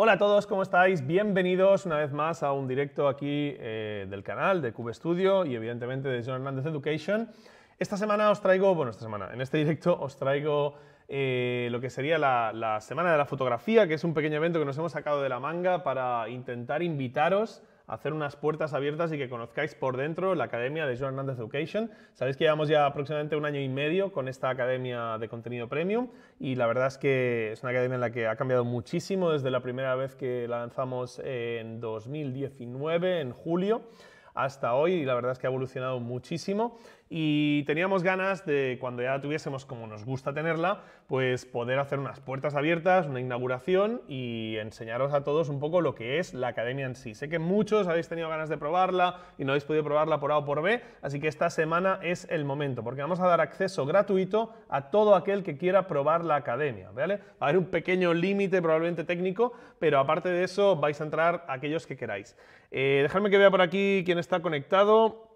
Hola a todos, ¿cómo estáis? Bienvenidos una vez más a un directo aquí eh, del canal de Cube Studio y evidentemente de John Hernández Education. Esta semana os traigo, bueno, esta semana, en este directo os traigo eh, lo que sería la Semana de la Fotografía, que es un pequeño evento que nos hemos sacado de la manga para intentar invitaros hacer unas puertas abiertas y que conozcáis por dentro la Academia de Joan Hernández Education. Sabéis que llevamos ya aproximadamente un año y medio con esta Academia de Contenido Premium y la verdad es que es una academia en la que ha cambiado muchísimo desde la primera vez que la lanzamos en 2019, en julio hasta hoy y la verdad es que ha evolucionado muchísimo y teníamos ganas de, cuando ya la tuviésemos como nos gusta tenerla, pues poder hacer unas puertas abiertas, una inauguración y enseñaros a todos un poco lo que es la academia en sí. Sé que muchos habéis tenido ganas de probarla y no habéis podido probarla por A o por B, así que esta semana es el momento, porque vamos a dar acceso gratuito a todo aquel que quiera probar la academia, ¿vale? Va a haber un pequeño límite probablemente técnico, pero aparte de eso vais a entrar aquellos que queráis. Eh, dejadme que vea por aquí quién está conectado.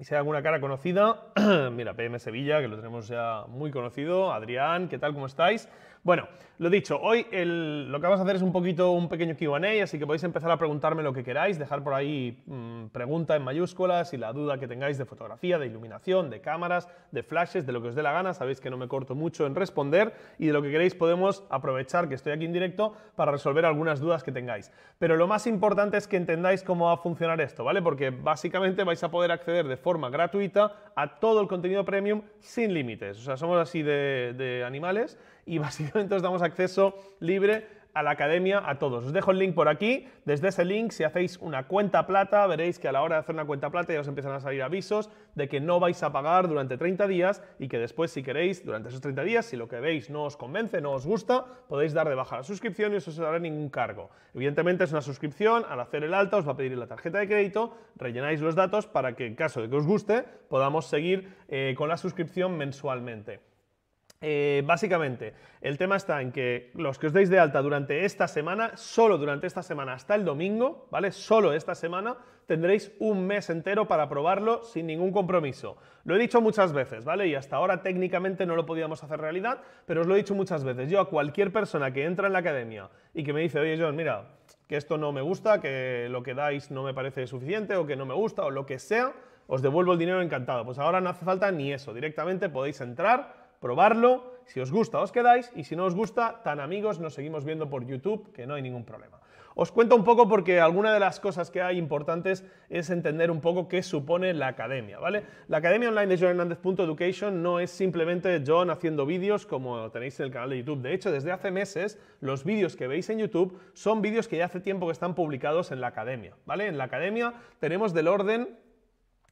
Y si hay alguna cara conocida, mira, PM Sevilla, que lo tenemos ya muy conocido, Adrián, ¿qué tal? ¿Cómo estáis? Bueno, lo dicho, hoy lo que vamos a hacer es un poquito un pequeño QA, así que podéis empezar a preguntarme lo que queráis, dejar por ahí mm, pregunta en mayúsculas y la duda que tengáis de fotografía, de iluminación, de cámaras, de flashes, de lo que os dé la gana, sabéis que no me corto mucho en responder y de lo que queréis podemos aprovechar que estoy aquí en directo para resolver algunas dudas que tengáis. Pero lo más importante es que entendáis cómo va a funcionar esto, ¿vale? Porque básicamente vais a poder acceder de forma gratuita a todo el contenido premium sin límites, o sea, somos así de animales y básicamente os damos acceso libre a la academia a todos. Os dejo el link por aquí. Desde ese link, si hacéis una cuenta plata, veréis que a la hora de hacer una cuenta plata ya os empiezan a salir avisos de que no vais a pagar durante 30 días y que después, si queréis, durante esos 30 días, si lo que veis no os convence, no os gusta, podéis dar de baja la suscripción y eso se dará ningún cargo. Evidentemente es una suscripción, al hacer el alta os va a pedir la tarjeta de crédito, rellenáis los datos para que en caso de que os guste podamos seguir eh, con la suscripción mensualmente. Eh, básicamente, el tema está en que los que os deis de alta durante esta semana, solo durante esta semana hasta el domingo, ¿vale? Solo esta semana tendréis un mes entero para probarlo sin ningún compromiso. Lo he dicho muchas veces, ¿vale? Y hasta ahora técnicamente no lo podíamos hacer realidad, pero os lo he dicho muchas veces. Yo a cualquier persona que entra en la academia y que me dice, oye John, mira, que esto no me gusta, que lo que dais no me parece suficiente o que no me gusta o lo que sea, os devuelvo el dinero encantado. Pues ahora no hace falta ni eso, directamente podéis entrar probarlo. Si os gusta, os quedáis. Y si no os gusta, tan amigos, nos seguimos viendo por YouTube, que no hay ningún problema. Os cuento un poco porque alguna de las cosas que hay importantes es entender un poco qué supone la academia, ¿vale? La academia online de John education no es simplemente John haciendo vídeos como tenéis en el canal de YouTube. De hecho, desde hace meses, los vídeos que veis en YouTube son vídeos que ya hace tiempo que están publicados en la academia, ¿vale? En la academia tenemos del orden,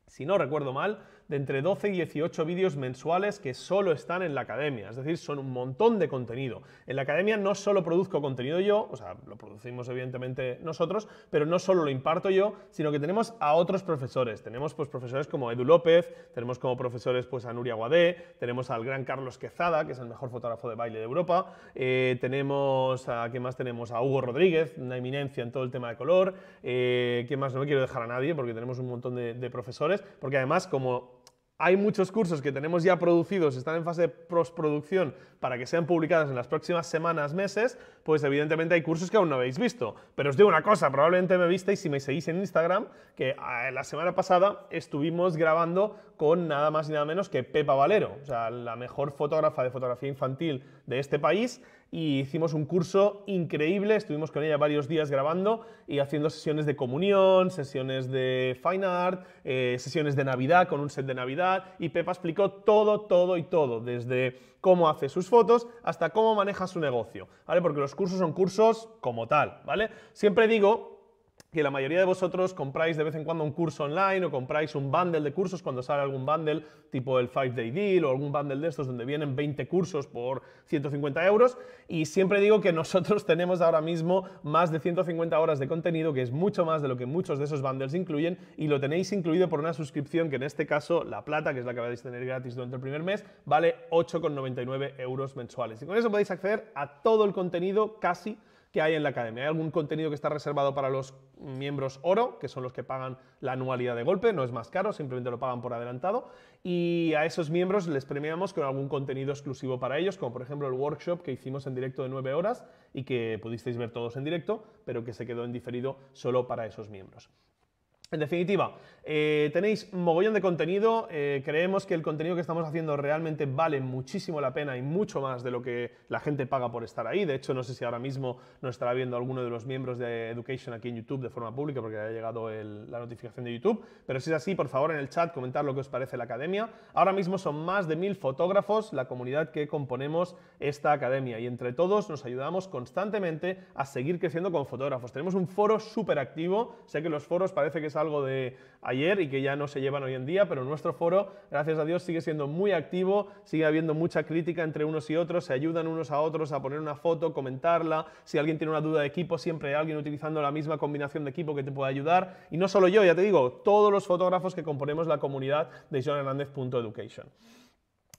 si no recuerdo mal, de entre 12 y 18 vídeos mensuales que solo están en la academia, es decir, son un montón de contenido. En la academia no solo produzco contenido yo, o sea, lo producimos evidentemente nosotros, pero no solo lo imparto yo, sino que tenemos a otros profesores. Tenemos pues profesores como Edu López, tenemos como profesores pues a Nuria Guadé, tenemos al gran Carlos Quezada, que es el mejor fotógrafo de baile de Europa, eh, tenemos a, ¿qué más tenemos? A Hugo Rodríguez, una eminencia en todo el tema de color, eh, ¿qué más? No me quiero dejar a nadie porque tenemos un montón de profesores, porque además como hay muchos cursos que tenemos ya producidos, están en fase de postproducción para que sean publicados en las próximas semanas, meses, pues evidentemente hay cursos que aún no habéis visto. Pero os digo una cosa, probablemente me visteis si me seguís en Instagram, que eh, la semana pasada estuvimos grabando con nada más y nada menos que Pepa Valero, o sea, la mejor fotógrafa de fotografía infantil de este país, y hicimos un curso increíble, estuvimos con ella varios días grabando y haciendo sesiones de comunión, sesiones de fine art, eh, sesiones de Navidad con un set de Navidad y Pepa explicó todo, todo y todo, desde cómo hace sus fotos hasta cómo maneja su negocio, ¿vale? Porque los cursos son cursos como tal, ¿vale? Siempre digo que la mayoría de vosotros compráis de vez en cuando un curso online o compráis un bundle de cursos cuando sale algún bundle tipo el 5 Day Deal o algún bundle de estos donde vienen 20 cursos por 150 euros. Y siempre digo que nosotros tenemos ahora mismo más de 150 horas de contenido, que es mucho más de lo que muchos de esos bundles incluyen, y lo tenéis incluido por una suscripción que en este caso, la plata, que es la que vais a tener gratis durante el primer mes, vale 8,99 euros mensuales. Y con eso podéis acceder a todo el contenido casi que hay en la academia. Hay algún contenido que está reservado para los miembros oro, que son los que pagan la anualidad de golpe, no es más caro, simplemente lo pagan por adelantado. Y a esos miembros les premiamos con algún contenido exclusivo para ellos, como por ejemplo el workshop que hicimos en directo de 9 horas y que pudisteis ver todos en directo, pero que se quedó en diferido solo para esos miembros. En definitiva, eh, tenéis mogollón de contenido, eh, creemos que el contenido que estamos haciendo realmente vale muchísimo la pena y mucho más de lo que la gente paga por estar ahí. De hecho, no sé si ahora mismo nos estará viendo alguno de los miembros de Education aquí en YouTube de forma pública porque ha llegado la notificación de YouTube, pero si es así, por favor en el chat comentar lo que os parece la academia. Ahora mismo son más de mil fotógrafos la comunidad que componemos esta academia y entre todos nos ayudamos constantemente a seguir creciendo con fotógrafos. Tenemos un foro súper activo, sé que los foros parece que es algo de ayer y que ya no se llevan hoy en día, pero nuestro foro, gracias a Dios, sigue siendo muy activo, sigue habiendo mucha crítica entre unos y otros, se ayudan unos a otros a poner una foto, comentarla, si alguien tiene una duda de equipo, siempre hay alguien utilizando la misma combinación de equipo que te puede ayudar, y no solo yo, ya te digo, todos los fotógrafos que componemos la comunidad de johnhernandez.education.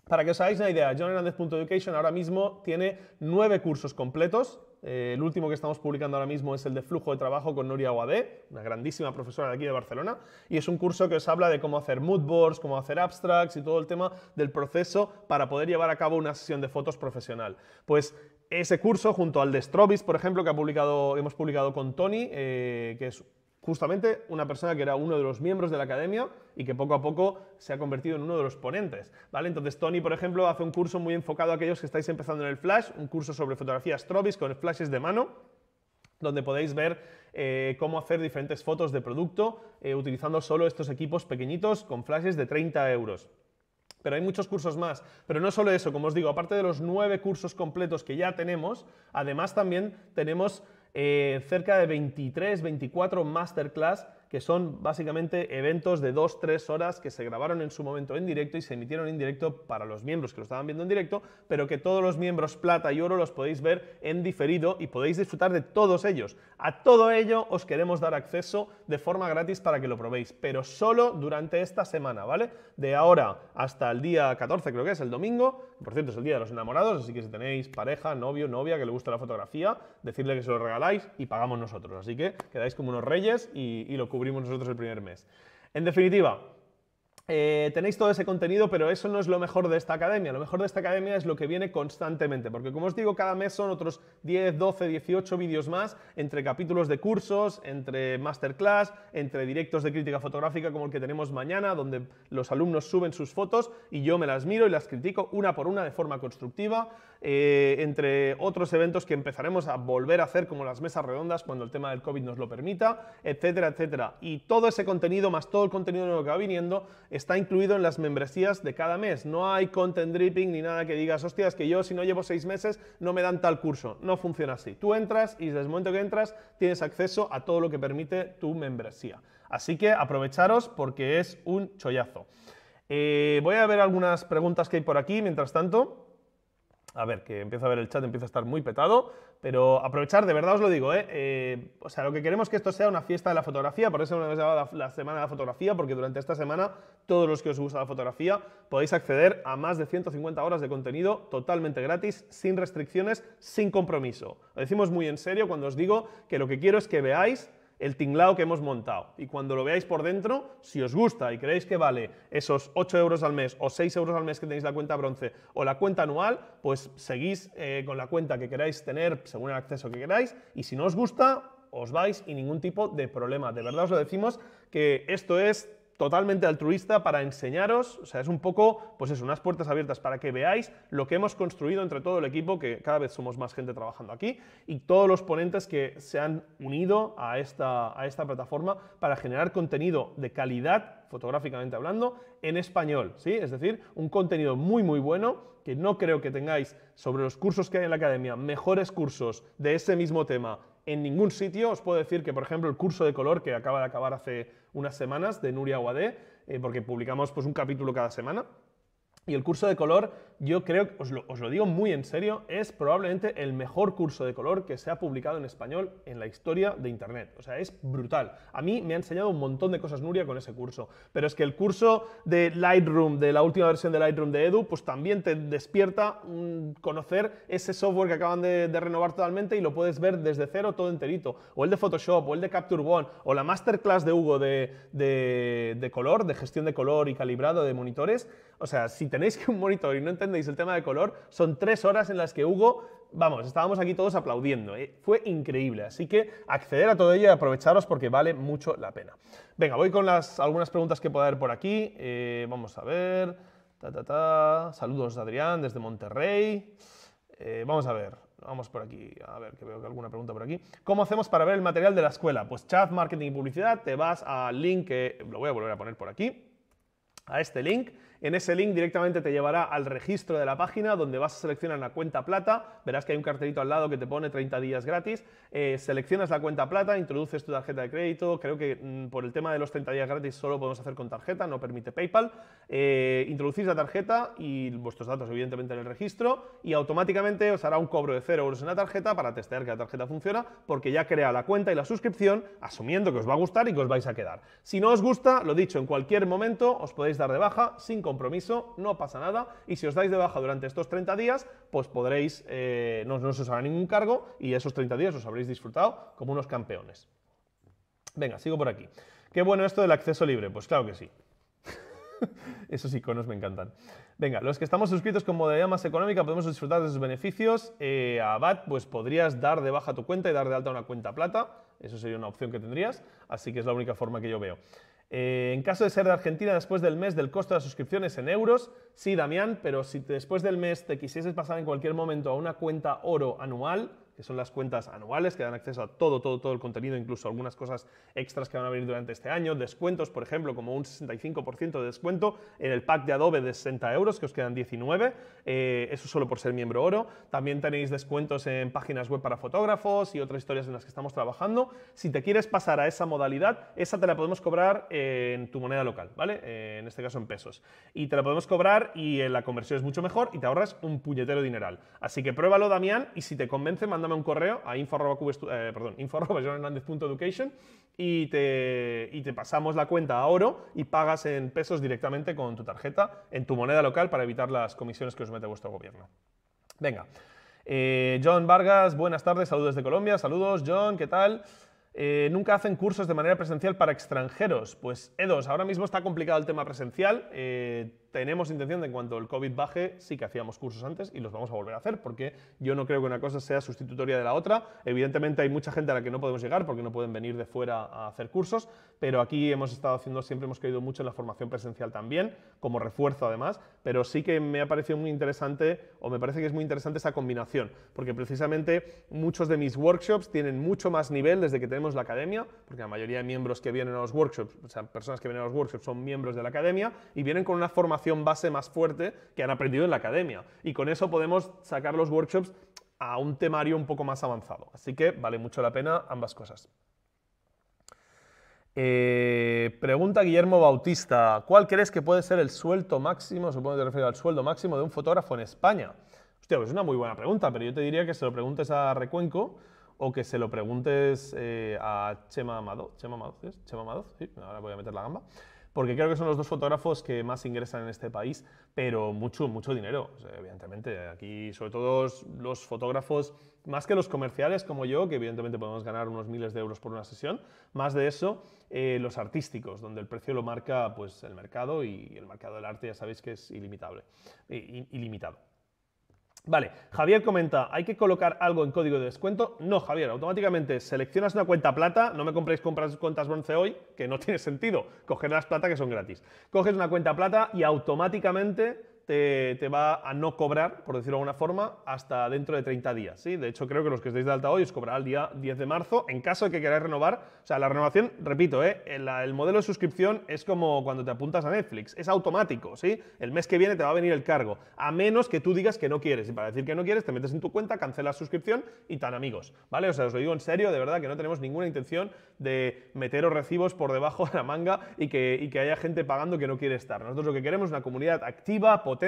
Para que os hagáis una idea, johnhernandez.education ahora mismo tiene nueve cursos completos. Eh, el último que estamos publicando ahora mismo es el de flujo de trabajo con Nuria Guadé, una grandísima profesora de aquí de Barcelona, y es un curso que os habla de cómo hacer moodboards, cómo hacer abstracts y todo el tema del proceso para poder llevar a cabo una sesión de fotos profesional. Pues ese curso, junto al de Strobis, por ejemplo, que hemos publicado con Tony, eh, que es justamente una persona que era uno de los miembros de la academia y que poco a poco se ha convertido en uno de los ponentes. ¿vale? Entonces, Tony, por ejemplo, hace un curso muy enfocado a aquellos que estáis empezando en el flash, un curso sobre fotografía strobis con flashes de mano, donde podéis ver eh, cómo hacer diferentes fotos de producto eh, utilizando solo estos equipos pequeñitos con flashes de 30 euros. Pero hay muchos cursos más. Pero no solo eso, como os digo, aparte de los nueve cursos completos que ya tenemos, además también tenemos eh, cerca de 23, 24 masterclass que son básicamente eventos de 2-3 horas que se grabaron en su momento en directo y se emitieron en directo para los miembros que lo estaban viendo en directo, pero que todos los miembros plata y oro los podéis ver en diferido y podéis disfrutar de todos ellos. A todo ello os queremos dar acceso de forma gratis para que lo probéis, pero solo durante esta semana, ¿vale? De ahora hasta el día 14, creo que es, el domingo, por cierto es el día de los enamorados, así que si tenéis pareja, novio, novia, que le gusta la fotografía, decirle que se lo regaláis y pagamos nosotros. Así que quedáis como unos reyes y, lo nosotros el primer mes. En definitiva, eh, tenéis todo ese contenido, pero eso no es lo mejor de esta academia. Lo mejor de esta academia es lo que viene constantemente, porque como os digo, cada mes son otros 10, 12, 18 vídeos más, entre capítulos de cursos, entre masterclass, entre directos de crítica fotográfica como el que tenemos mañana, donde los alumnos suben sus fotos y yo me las miro y las critico una por una de forma constructiva. Eh, entre otros eventos que empezaremos a volver a hacer, como las mesas redondas, cuando el tema del COVID nos lo permita, etcétera, etcétera. Y todo ese contenido, más todo el contenido nuevo que va viniendo, está incluido en las membresías de cada mes. No hay content dripping ni nada que digas, hostias, que yo si no llevo seis meses no me dan tal curso. No funciona así. Tú entras y desde el momento que entras tienes acceso a todo lo que permite tu membresía. Así que aprovecharos porque es un chollazo. Eh, voy a ver algunas preguntas que hay por aquí mientras tanto a ver, que empieza a ver el chat, empieza a estar muy petado, pero aprovechar, de verdad os lo digo, ¿eh? eh o sea, lo que queremos es que esto sea una fiesta de la fotografía, por eso hemos llamado la, Semana de la Fotografía, porque durante esta semana todos los que os gusta la fotografía podéis acceder a más de 150 horas de contenido totalmente gratis, sin restricciones, sin compromiso. Lo decimos muy en serio cuando os digo que lo que quiero es que veáis el tinglado que hemos montado. Y cuando lo veáis por dentro, si os gusta y creéis que vale esos 8 euros al mes o 6 euros al mes que tenéis la cuenta bronce o la cuenta anual, pues seguís eh, con la cuenta que queráis tener según el acceso que queráis. Y si no os gusta, os vais y ningún tipo de problema. De verdad os lo decimos que esto es totalmente altruista para enseñaros, o sea, es un poco, pues eso, unas puertas abiertas para que veáis lo que hemos construido entre todo el equipo, que cada vez somos más gente trabajando aquí, y todos los ponentes que se han unido a esta, a esta plataforma para generar contenido de calidad, fotográficamente hablando, en español, ¿sí? Es decir, un contenido muy, muy bueno, que no creo que tengáis sobre los cursos que hay en la academia, mejores cursos de ese mismo tema en ningún sitio. Os puedo decir que, por ejemplo, el curso de color que acaba de acabar hace unas semanas de Nuria Guadé, eh, porque publicamos pues, un capítulo cada semana. Y el curso de color, yo creo, os lo, os lo, digo muy en serio, es probablemente el mejor curso de color que se ha publicado en español en la historia de Internet. O sea, es brutal. A mí me ha enseñado un montón de cosas Nuria con ese curso. Pero es que el curso de Lightroom, de la última versión de Lightroom de Edu, pues también te despierta conocer ese software que acaban de, renovar totalmente y lo puedes ver desde cero todo enterito. O el de Photoshop, o el de Capture One, o la masterclass de Hugo de color, de gestión de color y calibrado de monitores o sea, si tenéis que un monitor y no entendéis el tema de color, son tres horas en las que Hugo, vamos, estábamos aquí todos aplaudiendo. Eh. Fue increíble. Así que acceder a todo ello y aprovecharos porque vale mucho la pena. Venga, voy con las, algunas preguntas que pueda haber por aquí. Eh, vamos a ver. Ta, ta, ta. Saludos, Adrián, desde Monterrey. Eh, vamos a ver. Vamos por aquí, a ver, que veo que alguna pregunta por aquí. ¿Cómo hacemos para ver el material de la escuela? Pues chat, marketing y publicidad, te vas al link que lo voy a volver a poner por aquí, a este link, en ese link directamente te llevará al registro de la página donde vas a seleccionar la cuenta plata. Verás que hay un cartelito al lado que te pone 30 días gratis. Eh, seleccionas la cuenta plata, introduces tu tarjeta de crédito. Creo que mm, por el tema de los 30 días gratis solo podemos hacer con tarjeta, no permite PayPal. Eh, introducís la tarjeta y vuestros datos evidentemente en el registro y automáticamente os hará un cobro de 0 euros en la tarjeta para testear que la tarjeta funciona porque ya crea la cuenta y la suscripción asumiendo que os va a gustar y que os vais a quedar. Si no os gusta, lo dicho, en cualquier momento os podéis dar de baja sin compromiso, no pasa nada. Y si os dais de baja durante estos 30 días, pues podréis, eh, no, se os hará ningún cargo y esos 30 días os habréis disfrutado como unos campeones. Venga, sigo por aquí. Qué bueno esto del acceso libre. Pues claro que sí. Esos iconos me encantan. Venga, los que estamos suscritos con modalidad más económica podemos disfrutar de sus beneficios. Eh, a BAT, pues podrías dar de baja tu cuenta y dar de alta una cuenta plata. Eso sería una opción que tendrías. Así que es la única forma que yo veo. Eh, en caso de ser de Argentina, después del mes del costo de las suscripciones en euros, sí, Damián, pero si después del mes te quisieses pasar en cualquier momento a una cuenta oro anual, que son las cuentas anuales que dan acceso a todo, todo, todo el contenido, incluso algunas cosas extras que van a venir durante este año, descuentos, por ejemplo, como un 65% de descuento en el pack de Adobe de 60 euros, que os quedan 19, eh, eso solo por ser miembro oro. También tenéis descuentos en páginas web para fotógrafos y otras historias en las que estamos trabajando. Si te quieres pasar a esa modalidad, esa te la podemos cobrar eh, en tu moneda local, ¿vale? Eh, en este caso en pesos. Y te la podemos cobrar y la conversión es mucho mejor y te ahorras un puñetero dineral. Así que pruébalo, Damián, y si te convence, mándame un correo a info eh, perdón, info y te, te pasamos la cuenta a oro y pagas en pesos directamente con tu tarjeta en tu moneda local para evitar las comisiones que os mete vuestro gobierno. Venga. Eh, John Vargas, buenas tardes, saludos de Colombia, saludos John, ¿qué tal? Eh, nunca hacen cursos de manera presencial para extranjeros. Pues e ahora mismo está complicado el tema presencial tenemos intención de en cuanto el COVID baje, sí que hacíamos cursos antes y los vamos a volver a hacer, porque yo no creo que una cosa sea sustitutoria de la otra. Evidentemente hay mucha gente a la que no podemos llegar porque no pueden venir de fuera a hacer cursos, pero aquí hemos estado haciendo, siempre hemos caído mucho en la formación presencial también, como refuerzo además, pero sí que me ha parecido muy interesante, o me parece que es muy interesante esa combinación, porque precisamente muchos de mis workshops tienen mucho más nivel desde que tenemos la academia, porque la mayoría de miembros que vienen a los workshops, o sea, personas que vienen a los workshops son miembros de la academia y vienen con una formación base más fuerte que han aprendido en la academia. Y con eso podemos sacar los workshops a un temario un poco más avanzado. Así que vale mucho la pena ambas cosas. Eh, pregunta Guillermo Bautista, ¿cuál crees que puede ser el sueldo máximo, supongo que te refieres al sueldo máximo de un fotógrafo en España? Hostia, pues es una muy buena pregunta, pero yo te diría que se lo preguntes a Recuenco o que se lo preguntes eh, a Chema Amado. ¿Chema Amado? ¿Chema Amado? ahora voy a meter la gamba porque creo que son los dos fotógrafos que más ingresan en este país, pero mucho, mucho dinero, evidentemente. Aquí, sobre todo los fotógrafos, más que los comerciales como yo, que evidentemente podemos ganar unos miles de euros por una sesión, más de eso, eh, los artísticos, donde el precio lo marca pues, el mercado y el mercado del arte ya sabéis que es ilimitable, ilimitado. Vale, Javier comenta, ¿hay que colocar algo en código de descuento? No, Javier, automáticamente seleccionas una cuenta plata, no me compréis compras, cuentas bronce hoy, que no tiene sentido, coger las plata que son gratis. Coges una cuenta plata y automáticamente te, va a no cobrar, por decirlo de alguna forma, hasta dentro de 30 días. ¿sí? De hecho, creo que los que estéis de alta hoy os cobrará el día 10 de marzo, en caso de que queráis renovar. O sea, la renovación, repito, ¿eh? el, modelo de suscripción es como cuando te apuntas a Netflix, es automático. ¿sí? El mes que viene te va a venir el cargo, a menos que tú digas que no quieres. Y para decir que no quieres, te metes en tu cuenta, cancelas suscripción y tan amigos. ¿vale? O sea, os lo digo en serio, de verdad, que no tenemos ninguna intención de meteros recibos por debajo de la manga y que, y que haya gente pagando que no quiere estar. Nosotros lo que queremos es una comunidad activa, potente,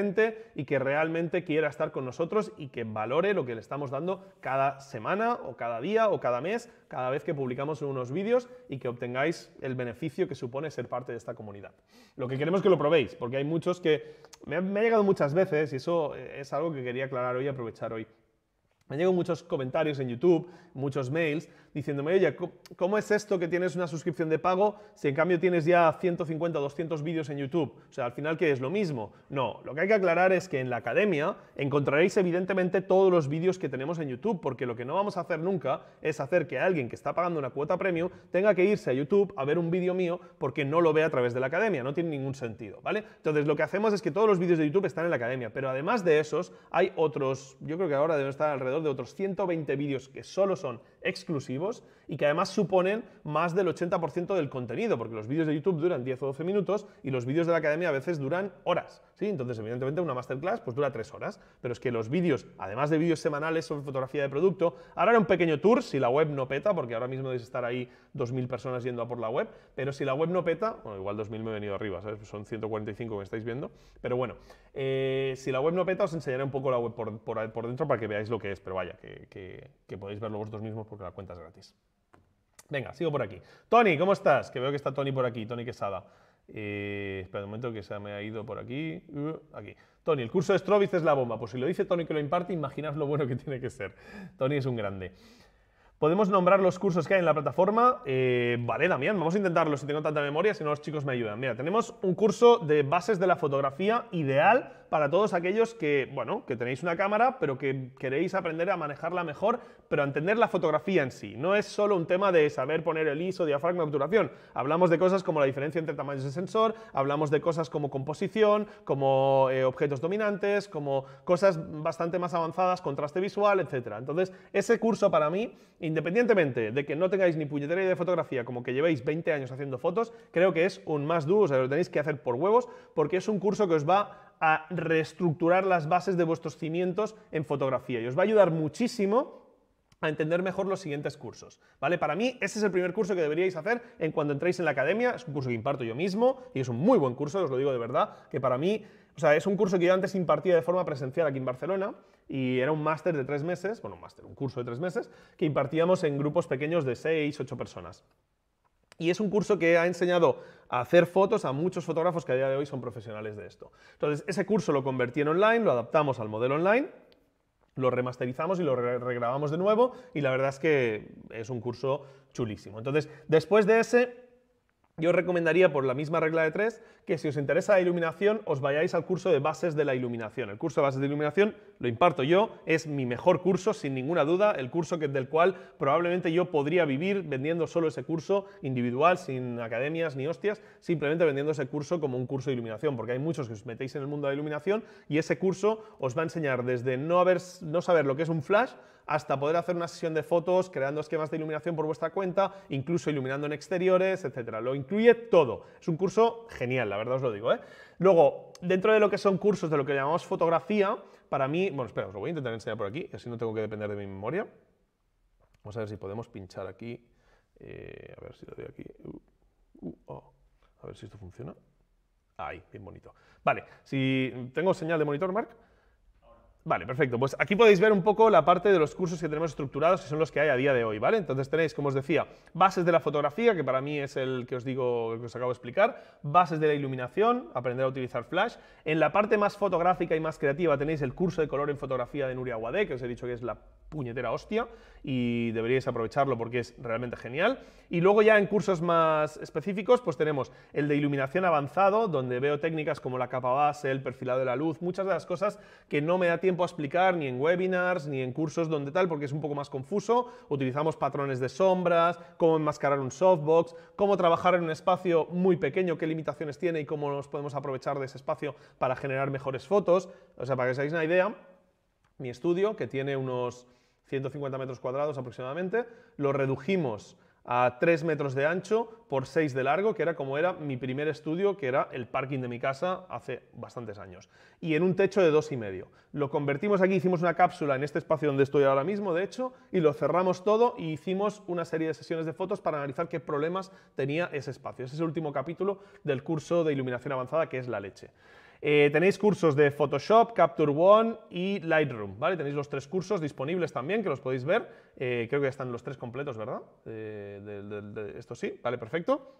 y que realmente quiera estar con nosotros y que valore lo que le estamos dando cada semana o cada día o cada mes, cada vez que publicamos unos vídeos y que obtengáis el beneficio que supone ser parte de esta comunidad. Lo que queremos que lo probéis, porque hay muchos que me ha, llegado muchas veces y eso eh, es algo que quería aclarar hoy y aprovechar hoy. Me llegan muchos comentarios en YouTube, muchos mails diciéndome, oye, ¿cómo es esto que tienes una suscripción de pago si en cambio tienes ya 150 o 200 vídeos en YouTube? O sea, al final que es lo mismo. No, lo que hay que aclarar es que en la academia encontraréis evidentemente todos los vídeos que tenemos en YouTube, porque lo que no vamos a hacer nunca es hacer que alguien que está pagando una cuota premium tenga que irse a YouTube a ver un vídeo mío porque no lo ve a través de la academia, no tiene ningún sentido, ¿vale? Entonces, lo que hacemos es que todos los vídeos de YouTube están en la academia, pero además de esos, hay otros, yo creo que ahora deben estar alrededor de otros 120 vídeos que solo son exclusivos y que además suponen más del 80% del contenido, porque los vídeos de YouTube duran 10 o 12 minutos y los vídeos de la academia a veces duran horas. ¿sí? Entonces, evidentemente, una masterclass pues, dura 3 horas, pero es que los vídeos, además de vídeos semanales sobre fotografía de producto, ahora era un pequeño tour, si la web no peta, porque ahora mismo debes estar ahí 2.000 personas yendo a por la web, pero si la web no peta, bueno, igual 2.000 me he venido arriba, ¿sabes? Pues son 145 que estáis viendo, pero bueno, eh, si la web no peta, os enseñaré un poco la web por, dentro para que veáis lo que es, pero vaya, que podéis verlo vosotros mismos porque la cuenta es gratis. Venga, sigo por aquí. Tony, ¿cómo estás? Que veo que está Tony por aquí, Tony Quesada. Eh, espera un momento que se me ha ido por aquí. Uh, aquí. Tony, el curso de Strobitz es la bomba. Pues si lo dice Tony que lo imparte, imaginaos lo bueno que tiene que ser. Tony es un grande. ¿Podemos nombrar los cursos que hay en la plataforma? Eh, vale, Damián, vamos a intentarlo si tengo tanta memoria, si no los chicos me ayudan. Mira, tenemos un curso de bases de la fotografía ideal para todos aquellos que, bueno, que tenéis una cámara, pero que queréis aprender a manejarla mejor, pero a entender la fotografía en sí. No es solo un tema de saber poner el ISO, diafragma, obturación. Hablamos de cosas como la diferencia entre tamaños de sensor, hablamos de cosas como composición, como eh, objetos dominantes, como cosas bastante más avanzadas, contraste visual, etc. Entonces, ese curso para mí, independientemente de que no tengáis ni puñetera de fotografía, como que llevéis 20 años haciendo fotos, creo que es un más duro, o sea, lo tenéis que hacer por huevos, porque es un curso que os va a reestructurar las bases de vuestros cimientos en fotografía y os va a ayudar muchísimo a entender mejor los siguientes cursos. ¿vale? Para mí, ese es el primer curso que deberíais hacer en cuando entréis en la academia. Es un curso que imparto yo mismo y es un muy buen curso, os lo digo de verdad, que para mí, o sea, es un curso que yo antes impartía de forma presencial aquí en Barcelona y era un máster de tres meses, bueno, un máster, un curso de tres meses, que impartíamos en grupos pequeños de seis, ocho personas. Y es un curso que ha enseñado a hacer fotos a muchos fotógrafos que a día de hoy son profesionales de esto. Entonces, ese curso lo convertí en online, lo adaptamos al modelo online, lo remasterizamos y lo regrabamos de nuevo y la verdad es que es un curso chulísimo. Entonces, después de ese, yo recomendaría, por la misma regla de tres, que si os interesa la iluminación, os vayáis al curso de bases de la iluminación. El curso de bases de iluminación lo imparto yo, es mi mejor curso, sin ninguna duda, el curso que, del cual probablemente yo podría vivir vendiendo solo ese curso individual, sin academias ni hostias, simplemente vendiendo ese curso como un curso de iluminación, porque hay muchos que os metéis en el mundo de la iluminación y ese curso os va a enseñar desde no, no saber lo que es un flash hasta poder hacer una sesión de fotos creando esquemas de iluminación por vuestra cuenta, incluso iluminando en exteriores, etcétera. Lo incluye todo. Es un curso genial, la verdad os lo digo. ¿eh? Luego, dentro de lo que son cursos de lo que llamamos fotografía, para mí, bueno, espera, os lo voy a intentar enseñar por aquí, así no tengo que depender de mi memoria. Vamos a ver si podemos pinchar aquí. Eh, a ver si lo doy aquí. Uh, uh, oh. A ver si esto funciona. Ahí, bien bonito. Vale, si tengo señal de monitor, Mark. Vale, perfecto. Pues aquí podéis ver un poco la parte de los cursos que tenemos estructurados, que son los que hay a día de hoy, ¿vale? Entonces tenéis, como os decía, bases de la fotografía, que para mí es el que os digo, que os acabo de explicar, bases de la iluminación, aprender a utilizar flash. En la parte más fotográfica y más creativa tenéis el curso de color en fotografía de Nuria Guadé, que os he dicho que es la puñetera hostia y deberíais aprovecharlo porque es realmente genial. Y luego ya en cursos más específicos, pues tenemos el de iluminación avanzado, donde veo técnicas como la capa base, el perfilado de la luz, muchas de las cosas que no me da tiempo a explicar ni en webinars, ni en cursos donde tal, porque es un poco más confuso. Utilizamos patrones de sombras, cómo enmascarar un softbox, cómo trabajar en un espacio muy pequeño, qué limitaciones tiene y cómo nos podemos aprovechar de ese espacio para generar mejores fotos. O sea, para que os hagáis una idea, mi estudio, que tiene unos 150 metros cuadrados aproximadamente, lo redujimos a 3 metros de ancho por 6 de largo, que era como era mi primer estudio, que era el parking de mi casa hace bastantes años, y en un techo de dos y medio. Lo convertimos aquí, hicimos una cápsula en este espacio donde estoy ahora mismo, de hecho, y lo cerramos todo y hicimos una serie de sesiones de fotos para analizar qué problemas tenía ese espacio. Ese es el último capítulo del curso de iluminación avanzada, que es la leche. Eh, tenéis cursos de Photoshop, Capture One y Lightroom, ¿vale? Tenéis los tres cursos disponibles también, que los podéis ver. Eh, creo que ya están los tres completos, ¿verdad? Eh, esto sí, vale, perfecto.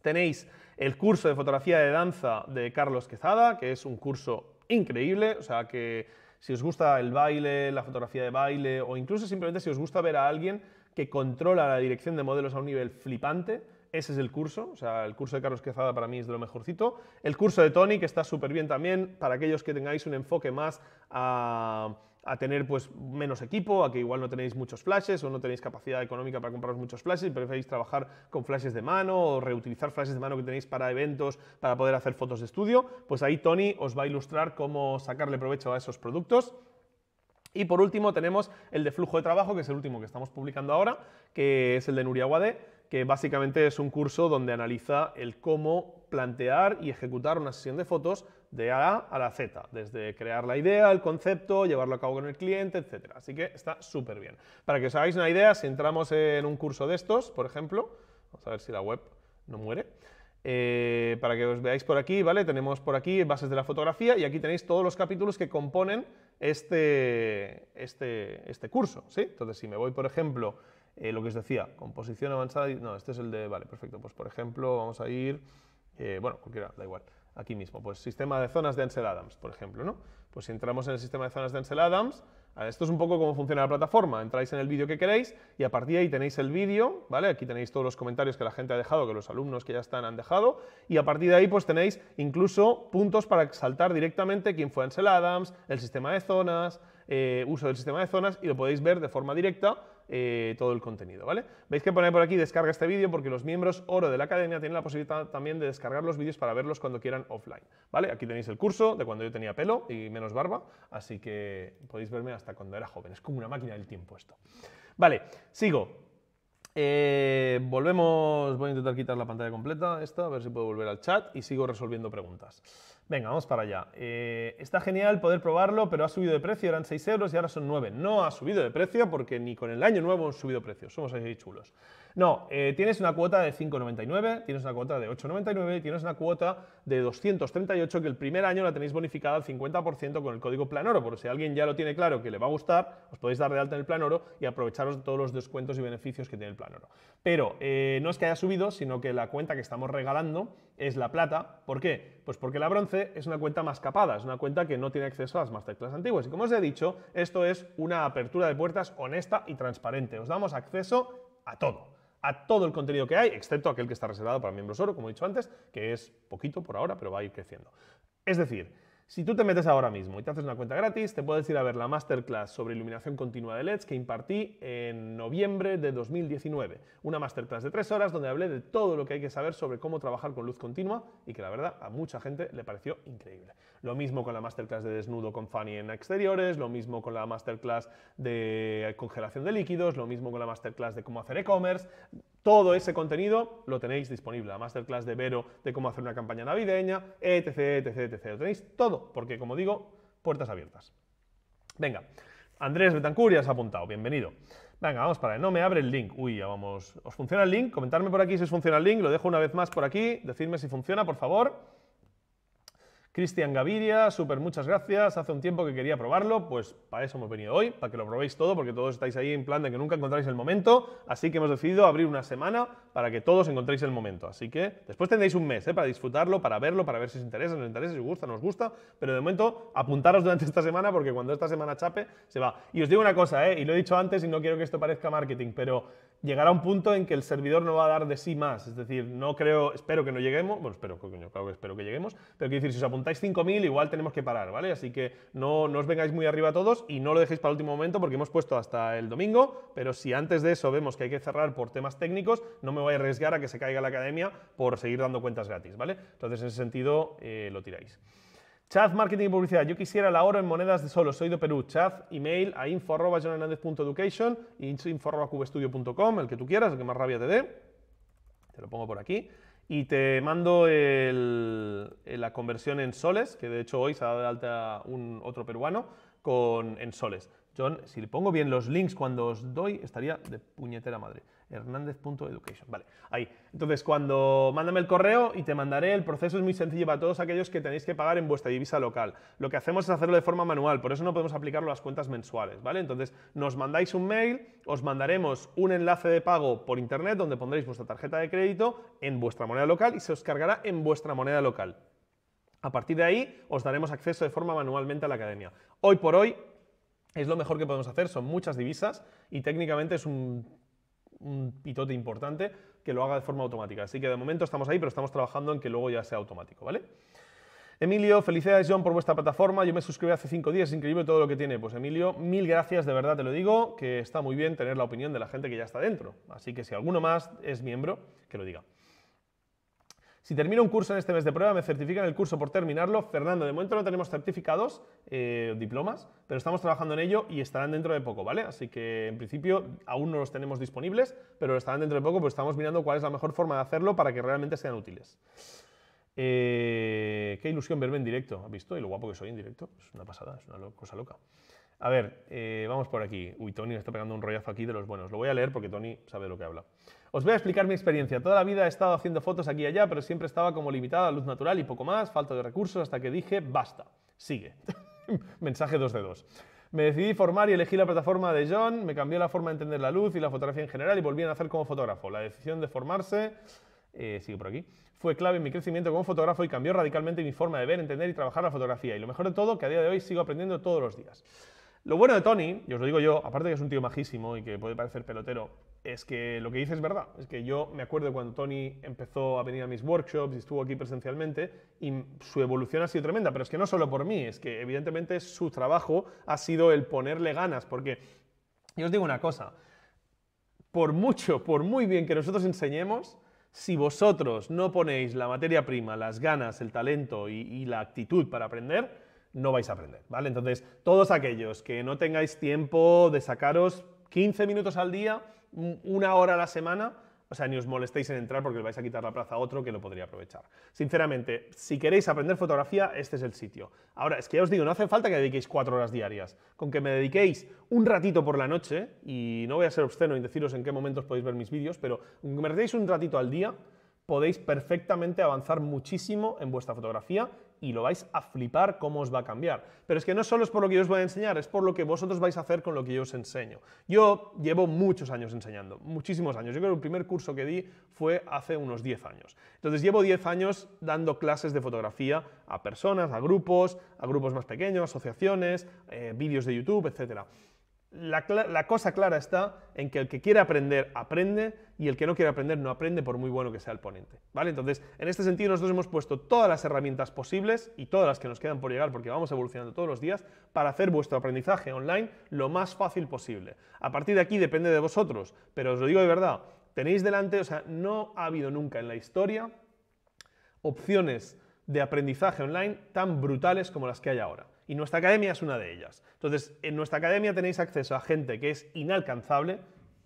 Tenéis el curso de fotografía de danza de Carlos Quezada, que es un curso increíble, o sea que si os gusta el baile, la fotografía de baile, o incluso simplemente si os gusta ver a alguien que controla la dirección de modelos a un nivel flipante, ese es el curso, o sea, el curso de Carlos Quezada para mí es de lo mejorcito. El curso de Tony, que está súper bien también, para aquellos que tengáis un enfoque más a, tener pues menos equipo, a que igual no tenéis muchos flashes o no tenéis capacidad económica para compraros muchos flashes y preferís trabajar con flashes de mano o reutilizar flashes de mano que tenéis para eventos, para poder hacer fotos de estudio, pues ahí Tony os va a ilustrar cómo sacarle provecho a esos productos. Y por último tenemos el de flujo de trabajo, que es el último que estamos publicando ahora, que es el de Nuria Guade que básicamente es un curso donde analiza el cómo plantear y ejecutar una sesión de fotos de A a la Z, desde crear la idea, el concepto, llevarlo a cabo con el cliente, etc. Así que está súper bien. Para que os hagáis una idea, si entramos en un curso de estos, por ejemplo, vamos a ver si la web no muere, eh, para que os veáis por aquí, ¿vale? Tenemos por aquí bases de la fotografía y aquí tenéis todos los capítulos que componen este, este, este curso, ¿sí? Entonces, si me voy, por ejemplo, eh, lo que os decía, composición avanzada, no, este es el de, vale, perfecto, pues por ejemplo vamos a ir, eh, bueno, cualquiera, da igual, aquí mismo, pues sistema de zonas de Ansel Adams, por ejemplo, ¿no? Pues si entramos en el sistema de zonas de Ansel Adams, esto es un poco cómo funciona la plataforma, entráis en el vídeo que queréis y a partir de ahí tenéis el vídeo, ¿vale? Aquí tenéis todos los comentarios que la gente ha dejado, que los alumnos que ya están han dejado y a partir de ahí pues tenéis incluso puntos para saltar directamente quién fue Ansel Adams, el sistema de zonas, eh, uso del sistema de zonas y lo podéis ver de forma directa eh, todo el contenido, ¿vale? Veis que poner por aquí descarga este vídeo porque los miembros oro de la academia tienen la posibilidad también de descargar los vídeos para verlos cuando quieran offline, ¿vale? Aquí tenéis el curso de cuando yo tenía pelo y menos barba, así que podéis verme hasta cuando era joven. Es como una máquina del tiempo esto. Vale, sigo. Eh, volvemos, voy a intentar quitar la pantalla completa, esta, a ver si puedo volver al chat y sigo resolviendo preguntas. Venga, vamos para allá. Eh, está genial poder probarlo, pero ha subido de precio, eran 6 euros y ahora son 9. No ha subido de precio porque ni con el año nuevo han subido precios, somos así chulos. No, eh, tienes una cuota de 5,99, tienes una cuota de 8,99 y tienes una cuota de 238 que el primer año la tenéis bonificada al 50% con el código Planoro, por si alguien ya lo tiene claro que le va a gustar, os podéis dar de alta en el Planoro y aprovecharos de todos los descuentos y beneficios que tiene el Planoro. Pero eh, no es que haya subido, sino que la cuenta que estamos regalando es la plata. ¿Por qué? Pues porque la bronce es una cuenta más capada, es una cuenta que no tiene acceso a las más teclas antiguas. Y como os he dicho, esto es una apertura de puertas honesta y transparente. Os damos acceso a todo a todo el contenido que hay, excepto aquel que está reservado para miembros oro, como he dicho antes, que es poquito por ahora, pero va a ir creciendo. Es decir, si tú te metes ahora mismo y te haces una cuenta gratis, te puedes ir a ver la masterclass sobre iluminación continua de LEDs que impartí en noviembre de 2019. Una masterclass de tres horas donde hablé de todo lo que hay que saber sobre cómo trabajar con luz continua y que la verdad a mucha gente le pareció increíble. Lo mismo con la masterclass de desnudo con Fanny en exteriores, lo mismo con la masterclass de congelación de líquidos, lo mismo con la masterclass de cómo hacer e-commerce. Todo ese contenido lo tenéis disponible. La masterclass de Vero de cómo hacer una campaña navideña, etc, etc, etc. Lo tenéis todo, porque como digo, puertas abiertas. Venga, Andrés Betancuria se ha apuntado, bienvenido. Venga, vamos para, no me abre el link. Uy, ya vamos. ¿Os funciona el link? Comentadme por aquí si os funciona el link. Lo dejo una vez más por aquí. Decidme si funciona, por favor. Cristian Gaviria, súper muchas gracias. Hace un tiempo que quería probarlo, pues para eso hemos venido hoy, para que lo probéis todo, porque todos estáis ahí en plan de que nunca encontráis el momento. Así que hemos decidido abrir una semana para que todos encontréis el momento. Así que después tendréis un mes eh, para disfrutarlo, para verlo, para ver si os interesa, nos interesa, si os gusta, nos gusta. Pero de momento, apuntaros durante esta semana, porque cuando esta semana chape, se va. Y os digo una cosa, eh, y lo he dicho antes y no quiero que esto parezca marketing, pero llegará un punto en que el servidor no va a dar de sí más. Es decir, no creo, espero que no lleguemos, bueno, espero, claro que espero que lleguemos, pero quiero decir, si os apuntáis 55.000 5.000 igual tenemos que parar, ¿vale? Así que no, no os vengáis muy arriba todos y no lo dejéis para el último momento porque hemos puesto hasta el domingo, pero si antes de eso vemos que hay que cerrar por temas técnicos, no me voy a arriesgar a que se caiga la academia por seguir dando cuentas gratis, ¿vale? Entonces en ese sentido eh, lo tiráis. Chat, marketing y publicidad. Yo quisiera la oro en monedas de solo. Soy de Perú. Chat, email a y info.cubestudio.com, el que tú quieras, el que más rabia te dé. Te lo pongo por aquí y te mando la conversión en soles, que de hecho hoy se ha dado de alta un otro peruano, con, en soles. John, si le pongo bien los links cuando os doy, estaría de puñetera madre. Hernández.education. Vale, ahí. Entonces, cuando mándame el correo y te mandaré, el proceso es muy sencillo para todos aquellos que tenéis que pagar en vuestra divisa local. Lo que hacemos es hacerlo de forma manual, por eso no podemos aplicarlo a las cuentas mensuales, ¿vale? Entonces, nos mandáis un mail, os mandaremos un enlace de pago por internet donde pondréis vuestra tarjeta de crédito en vuestra moneda local y se os cargará en vuestra moneda local. A partir de ahí, os daremos acceso de forma manualmente a la academia. Hoy por hoy, es lo mejor que podemos hacer, son muchas divisas y técnicamente es un un pitote importante que lo haga de forma automática. Así que de momento estamos ahí, pero estamos trabajando en que luego ya sea automático, ¿vale? Emilio, felicidades John por vuestra plataforma. Yo me suscribí hace cinco días, es increíble todo lo que tiene. Pues Emilio, mil gracias, de verdad te lo digo, que está muy bien tener la opinión de la gente que ya está dentro. Así que si alguno más es miembro, que lo diga. Si termino un curso en este mes de prueba, me certifican el curso por terminarlo. Fernando, de momento no tenemos certificados, eh, diplomas, pero estamos trabajando en ello y estarán dentro de poco, ¿vale? Así que en principio aún no los tenemos disponibles, pero estarán dentro de poco, pues estamos mirando cuál es la mejor forma de hacerlo para que realmente sean útiles. Eh, qué ilusión verme en directo, ¿has visto? Y lo guapo que soy en directo, es una pasada, es una cosa loca. A ver, eh, vamos por aquí. Uy, Tony me está pegando un rollazo aquí de los buenos. Lo voy a leer porque Tony sabe de lo que habla. Os voy a explicar mi experiencia. Toda la vida he estado haciendo fotos aquí y allá, pero siempre estaba como limitada a luz natural y poco más, falta de recursos, hasta que dije, basta, sigue. Mensaje 2 de 2. Me decidí formar y elegí la plataforma de John, me cambió la forma de entender la luz y la fotografía en general y volví a nacer como fotógrafo. La decisión de formarse, eh, por aquí, fue clave en mi crecimiento como fotógrafo y cambió radicalmente mi forma de ver, entender y trabajar la fotografía. Y lo mejor de todo, que a día de hoy sigo aprendiendo todos los días. Lo bueno de Tony, y os lo digo yo, aparte que es un tío majísimo y que puede parecer pelotero, es que lo que dice es verdad. Es que yo me acuerdo cuando Tony empezó a venir a mis workshops y estuvo aquí presencialmente y su evolución ha sido tremenda, pero es que no solo por mí, es que evidentemente su trabajo ha sido el ponerle ganas, porque yo os digo una cosa, por mucho, por muy bien que nosotros enseñemos, si vosotros no ponéis la materia prima, las ganas, el talento y, la actitud para aprender, no vais a aprender, ¿vale? Entonces, todos aquellos que no tengáis tiempo de sacaros 15 minutos al día, una hora a la semana, o sea, ni os molestéis en entrar porque le vais a quitar la plaza a otro que lo podría aprovechar. Sinceramente, si queréis aprender fotografía, este es el sitio. Ahora, es que ya os digo, no hace falta que dediquéis cuatro horas diarias. Con que me dediquéis un ratito por la noche, y no voy a ser obsceno en deciros en qué momentos podéis ver mis vídeos, pero que me dediquéis un ratito al día, podéis perfectamente avanzar muchísimo en vuestra fotografía y lo vais a flipar cómo os va a cambiar. Pero es que no solo es por lo que yo os voy a enseñar, es por lo que vosotros vais a hacer con lo que yo os enseño. Yo llevo muchos años enseñando, muchísimos años. Yo creo que el primer curso que di fue hace unos 10 años. Entonces llevo 10 años dando clases de fotografía a personas, a grupos, a grupos más pequeños, asociaciones, eh, vídeos de YouTube, etcétera la, cosa clara está en que el que quiere aprender, aprende, y el que no quiere aprender, no aprende, por muy bueno que sea el ponente. ¿vale? Entonces, en este sentido, nosotros hemos puesto todas las herramientas posibles y todas las que nos quedan por llegar, porque vamos evolucionando todos los días, para hacer vuestro aprendizaje online lo más fácil posible. A partir de aquí depende de vosotros, pero os lo digo de verdad, tenéis delante, o sea, no ha habido nunca en la historia opciones de aprendizaje online tan brutales como las que hay ahora. Y nuestra academia es una de ellas. Entonces, en nuestra academia tenéis acceso a gente que es inalcanzable,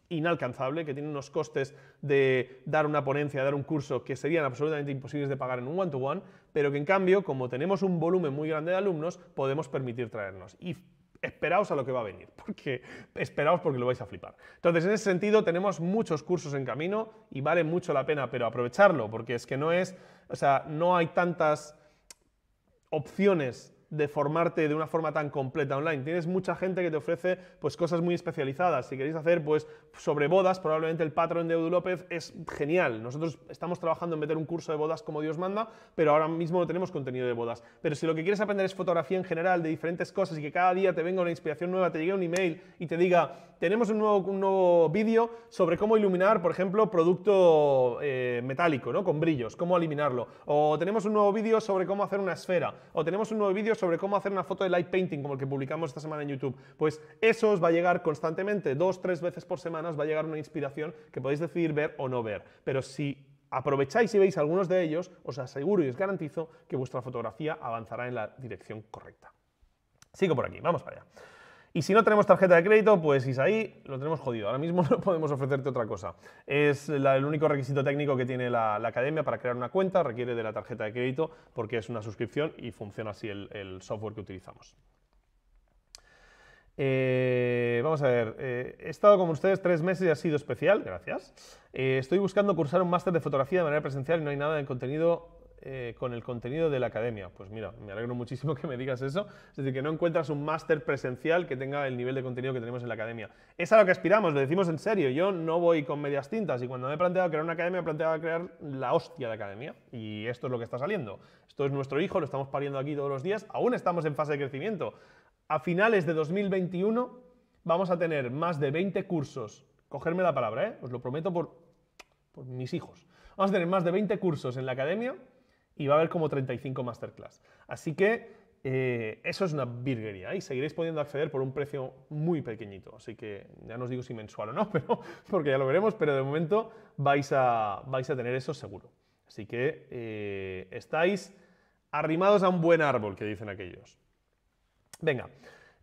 inalcanzable, que tiene unos costes de dar una ponencia, dar un curso que serían absolutamente imposibles de pagar en un one-to-one, pero que en cambio, como tenemos un volumen muy grande de alumnos, podemos permitir traernos. Y esperaos a lo que va a venir, porque esperaos porque lo vais a flipar. Entonces, en ese sentido, tenemos muchos cursos en camino y vale mucho la pena, pero aprovecharlo, porque es que no es, o sea, no hay tantas opciones de formarte de una forma tan completa online. Tienes mucha gente que te ofrece pues, cosas muy especializadas. Si queréis hacer pues, sobre bodas, probablemente el patrón de Edu López es genial. Nosotros estamos trabajando en meter un curso de bodas como Dios manda, pero ahora mismo no tenemos contenido de bodas. Pero si lo que quieres aprender es fotografía en general, de diferentes cosas, y que cada día te venga una inspiración nueva, te llegue un email y te diga, tenemos un nuevo, un nuevo vídeo sobre cómo iluminar, por ejemplo, producto eh, metálico, ¿no? con brillos, cómo eliminarlo. O tenemos un nuevo vídeo sobre cómo hacer una esfera. O tenemos un nuevo vídeo sobre cómo hacer una foto de light painting, como el que publicamos esta semana en YouTube. Pues eso os va a llegar constantemente, dos, tres veces por semana os va a llegar una inspiración que podéis decidir ver o no ver. Pero si aprovecháis y veis algunos de ellos, os aseguro y os garantizo que vuestra fotografía avanzará en la dirección correcta. Sigo por aquí, vamos para allá. Y si no tenemos tarjeta de crédito, pues Isaí, lo tenemos jodido. Ahora mismo no podemos ofrecerte otra cosa. Es el único requisito técnico que tiene la, academia para crear una cuenta, requiere de la tarjeta de crédito porque es una suscripción y funciona así el, software que utilizamos. Eh, vamos a ver, eh, he estado con ustedes tres meses y ha sido especial, gracias. Eh, estoy buscando cursar un máster de fotografía de manera presencial y no hay nada de contenido eh, con el contenido de la academia. Pues mira, me alegro muchísimo que me digas eso. Es decir, que no encuentras un máster presencial que tenga el nivel de contenido que tenemos en la academia. Es a lo que aspiramos, lo decimos en serio. Yo no voy con medias tintas y cuando me he planteado crear una academia, he planteado crear la hostia de academia. Y esto es lo que está saliendo. Esto es nuestro hijo, lo estamos pariendo aquí todos los días. Aún estamos en fase de crecimiento. A finales de 2021 vamos a tener más de 20 cursos. Cogerme la palabra, ¿eh? Os lo prometo por, por mis hijos. Vamos a tener más de 20 cursos en la academia y va a haber como 35 masterclass. Así que eh, eso es una virguería y seguiréis pudiendo acceder por un precio muy pequeñito. Así que ya no os digo si mensual o no, pero, porque ya lo veremos, pero de momento vais a, vais a tener eso seguro. Así que eh, estáis arrimados a un buen árbol, que dicen aquellos. Venga.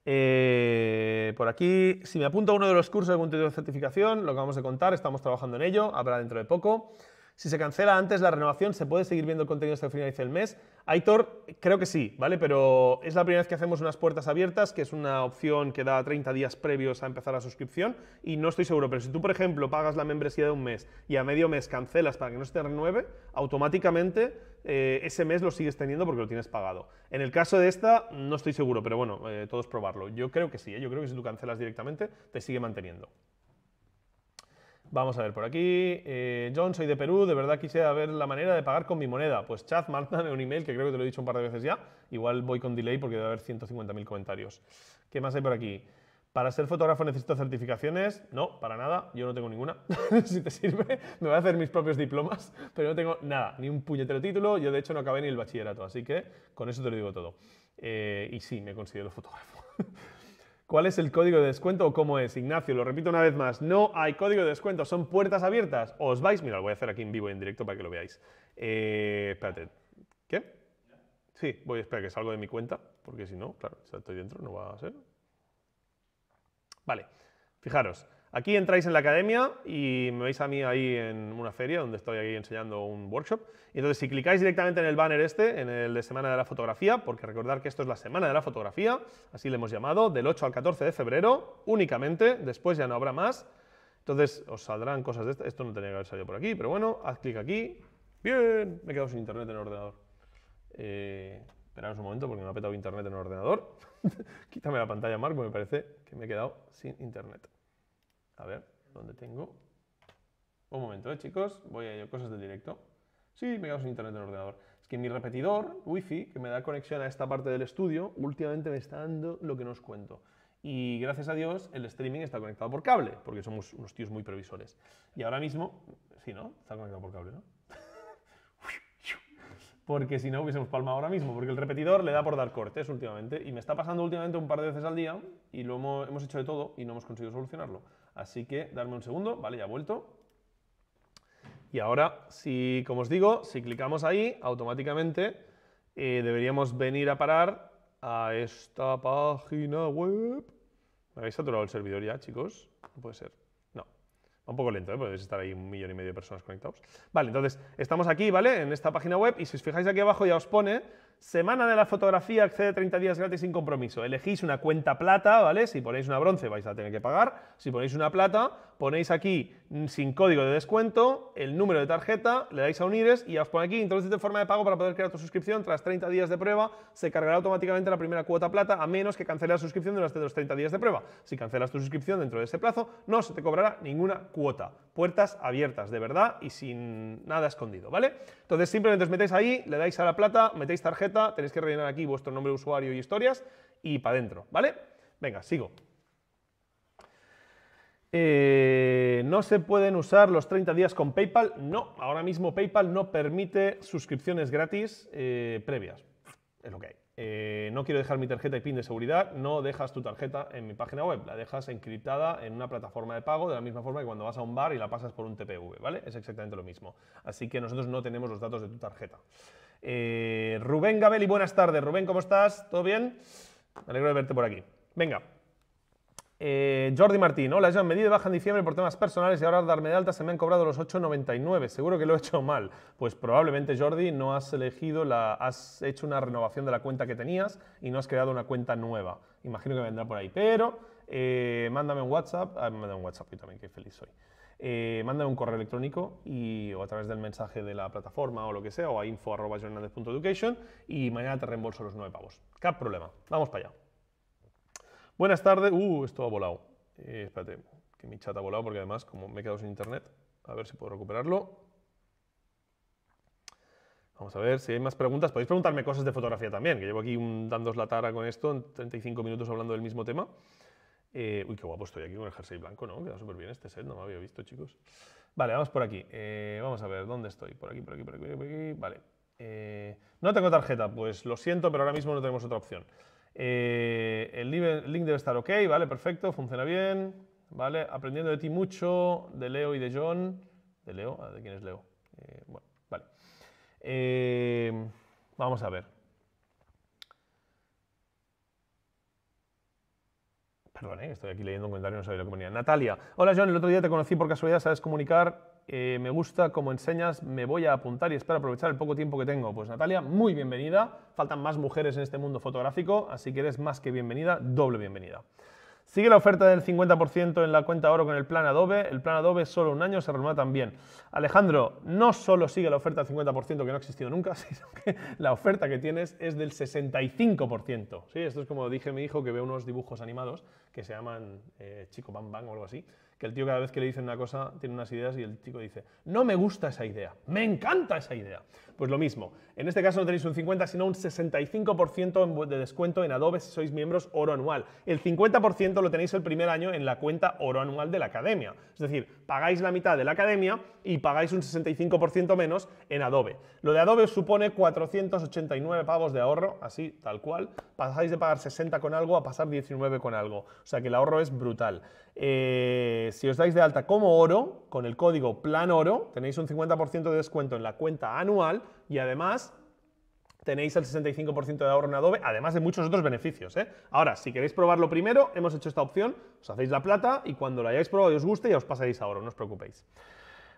Eh, por aquí, si me apunto a uno de los cursos de contenido de certificación, lo vamos a contar, estamos trabajando en ello, habrá dentro de poco. Si se cancela antes la renovación, ¿se puede seguir viendo el contenido hasta el final del mes? Aitor, creo que sí, ¿vale? Pero es la primera vez que hacemos unas puertas abiertas, que es una opción que da 30 días previos a empezar la suscripción, y no estoy seguro, pero si tú, por ejemplo, pagas la membresía de un mes y a medio mes cancelas para que no se te renueve, automáticamente eh, ese mes lo sigues teniendo porque lo tienes pagado. En el caso de esta, no estoy seguro, pero bueno, eh, todos probarlo. Yo creo que sí, ¿eh? yo creo que si tú cancelas directamente, te sigue manteniendo. Vamos a ver por aquí. Eh, John, soy de Perú. De verdad quisiera ver la manera de pagar con mi moneda. Pues chat, mándame un email, que creo que te lo he dicho un par de veces ya. Igual voy con delay porque debe haber 150.000 comentarios. ¿Qué más hay por aquí? Para ser fotógrafo necesito certificaciones. No, para nada. Yo no tengo ninguna. si te sirve, me voy a hacer mis propios diplomas, pero no tengo nada, ni un puñetero título. Yo de hecho no acabé ni el bachillerato, así que con eso te lo digo todo. Eh, y sí, me considero fotógrafo. ¿Cuál es el código de descuento o cómo es? Ignacio, lo repito una vez más, no hay código de descuento, son puertas abiertas. Os vais, mira, lo voy a hacer aquí en vivo y en directo para que lo veáis. Eh, espérate, ¿qué? Sí, voy, a esperar que salgo de mi cuenta, porque si no, claro, si estoy dentro no va a ser. Vale, fijaros, Aquí entráis en la academia y me veis a mí ahí en una feria donde estoy ahí enseñando un workshop. Y entonces si clicáis directamente en el banner este, en el de Semana de la Fotografía, porque recordar que esto es la Semana de la Fotografía, así le hemos llamado, del 8 al 14 de febrero únicamente, después ya no habrá más. Entonces os saldrán cosas de esto, esto no tenía que haber salido por aquí, pero bueno, haz clic aquí. Bien, me he quedado sin internet en el ordenador. Eh, un momento porque me ha petado internet en el ordenador. Quítame la pantalla, Marco, me parece que me he quedado sin internet. A ver, ¿dónde tengo? Un momento, ¿eh, chicos? Voy a ir cosas del directo. Sí, me quedo sin internet en el ordenador. Es que mi repetidor, wifi, que me da conexión a esta parte del estudio, últimamente me está dando lo que no os cuento. Y gracias a Dios, el streaming está conectado por cable, porque somos unos tíos muy previsores. Y ahora mismo, sí, ¿no? Está conectado por cable, ¿no? porque si no hubiésemos palmado ahora mismo, porque el repetidor le da por dar cortes últimamente, y me está pasando últimamente un par de veces al día, y lo hemos hecho de todo y no hemos conseguido solucionarlo. Así que darme un segundo, vale, ya ha vuelto. Y ahora, si, como os digo, si clicamos ahí, automáticamente eh, deberíamos venir a parar a esta página web. Me habéis saturado el servidor ya, chicos. No puede ser. No. Va un poco lento, ¿eh? Podéis estar ahí un millón y medio de personas conectados. Vale, entonces, estamos aquí, ¿vale? En esta página web. Y si os fijáis aquí abajo ya os pone Semana de la fotografía, accede 30 días gratis sin compromiso. Elegís una cuenta plata, ¿vale? Si ponéis una bronce vais a tener que pagar. Si ponéis una plata, ponéis aquí mm, sin código de descuento el número de tarjeta, le dais a unires y ya os pone aquí, de forma de pago para poder crear tu suscripción. Tras 30 días de prueba se cargará automáticamente la primera cuota plata a menos que canceles la suscripción durante los 30 días de prueba. Si cancelas tu suscripción dentro de ese plazo no se te cobrará ninguna cuota. Puertas abiertas, de verdad y sin nada escondido, ¿vale? Entonces simplemente os metéis ahí, le dais a la plata, metéis tarjeta, tenéis que rellenar aquí vuestro nombre de usuario y historias y para adentro, ¿vale? Venga, sigo. Eh, ¿No se pueden usar los 30 días con PayPal? No, ahora mismo PayPal no permite suscripciones gratis eh, previas. Es lo que hay. Eh, no quiero dejar mi tarjeta y PIN de seguridad, no dejas tu tarjeta en mi página web, la dejas encriptada en una plataforma de pago de la misma forma que cuando vas a un bar y la pasas por un TPV, ¿vale? Es exactamente lo mismo. Así que nosotros no tenemos los datos de tu tarjeta. Eh, Rubén y buenas tardes. Rubén, ¿cómo estás? ¿Todo bien? Me alegro de verte por aquí. Venga, eh, Jordi Martín, hola yo me di de baja en diciembre por temas personales y ahora darme de alta se me han cobrado los 8,99. Seguro que lo he hecho mal. Pues probablemente Jordi no has elegido, la, has hecho una renovación de la cuenta que tenías y no has creado una cuenta nueva. Imagino que vendrá por ahí. Pero eh, mándame un WhatsApp, ah, mándame un WhatsApp y también, qué feliz soy. Eh, mándame un correo electrónico o a través del mensaje de la plataforma o lo que sea, o a info.jornales.education y mañana te reembolso los 9 pavos. Cap problema. Vamos para allá. Buenas tardes. Uh, esto ha volado. Eh, espérate, que mi chat ha volado porque además, como me he quedado sin internet, a ver si puedo recuperarlo. Vamos a ver si hay más preguntas. Podéis preguntarme cosas de fotografía también, que llevo aquí un, dándos la tara con esto, en 35 minutos hablando del mismo tema. Eh, uy, qué guapo estoy aquí con el jersey blanco, ¿no? Queda súper bien este set, no me había visto, chicos. Vale, vamos por aquí. Eh, vamos a ver, ¿dónde estoy? Por aquí, por aquí, por aquí, por aquí. Vale. no tengo tarjeta, pues lo siento, pero ahora mismo no tenemos otra opción. Eh, el, link debe estar ok, vale, perfecto, funciona bien, vale, aprendiendo de ti mucho, de Leo y de John, de Leo, ah, ¿de quién es Leo? Eh, bueno, vale. Eh, vamos a ver. Perdón, estoy aquí leyendo un comentario, no sabía lo que ponía. Natalia, hola John, el otro día te conocí por casualidad, sabes comunicar, eh, me gusta como enseñas, me voy a apuntar y espero aprovechar el poco tiempo que tengo. Pues Natalia, muy bienvenida. Faltan más mujeres en este mundo fotográfico, así que eres más que bienvenida, doble bienvenida. Sigue la oferta del 50% en la cuenta oro con el plan Adobe. El plan Adobe solo un año se renueva también. Alejandro, no solo sigue la oferta del 50% que no ha existido nunca, sino que la oferta que tienes es del 65%. ¿sí? Esto es como dije mi hijo que ve unos dibujos animados que se llaman eh, Chico Bam Bam o algo así el tío cada vez que le dicen una cosa tiene unas ideas y el chico dice, no me gusta esa idea, me encanta esa idea. Pues lo mismo, en este caso no tenéis un 50, sino un 65% de descuento en Adobe si sois miembros oro anual. El 50% lo tenéis el primer año en la cuenta oro anual de la academia. Es decir, pagáis la mitad de la academia y pagáis un 65% menos en Adobe. Lo de Adobe supone 489 pavos de ahorro, así, tal cual. Pasáis de pagar 60 con algo a pasar 19 con algo. O sea que el ahorro es brutal. Eh, si os dais de alta como oro, con el código plan oro, tenéis un 50% de descuento en la cuenta anual y además tenéis el 65% de ahorro en Adobe, además de muchos otros beneficios. ¿eh? Ahora, si queréis probarlo primero, hemos hecho esta opción, os hacéis la plata y cuando la hayáis probado y os guste, ya os pasaréis a oro, no os preocupéis.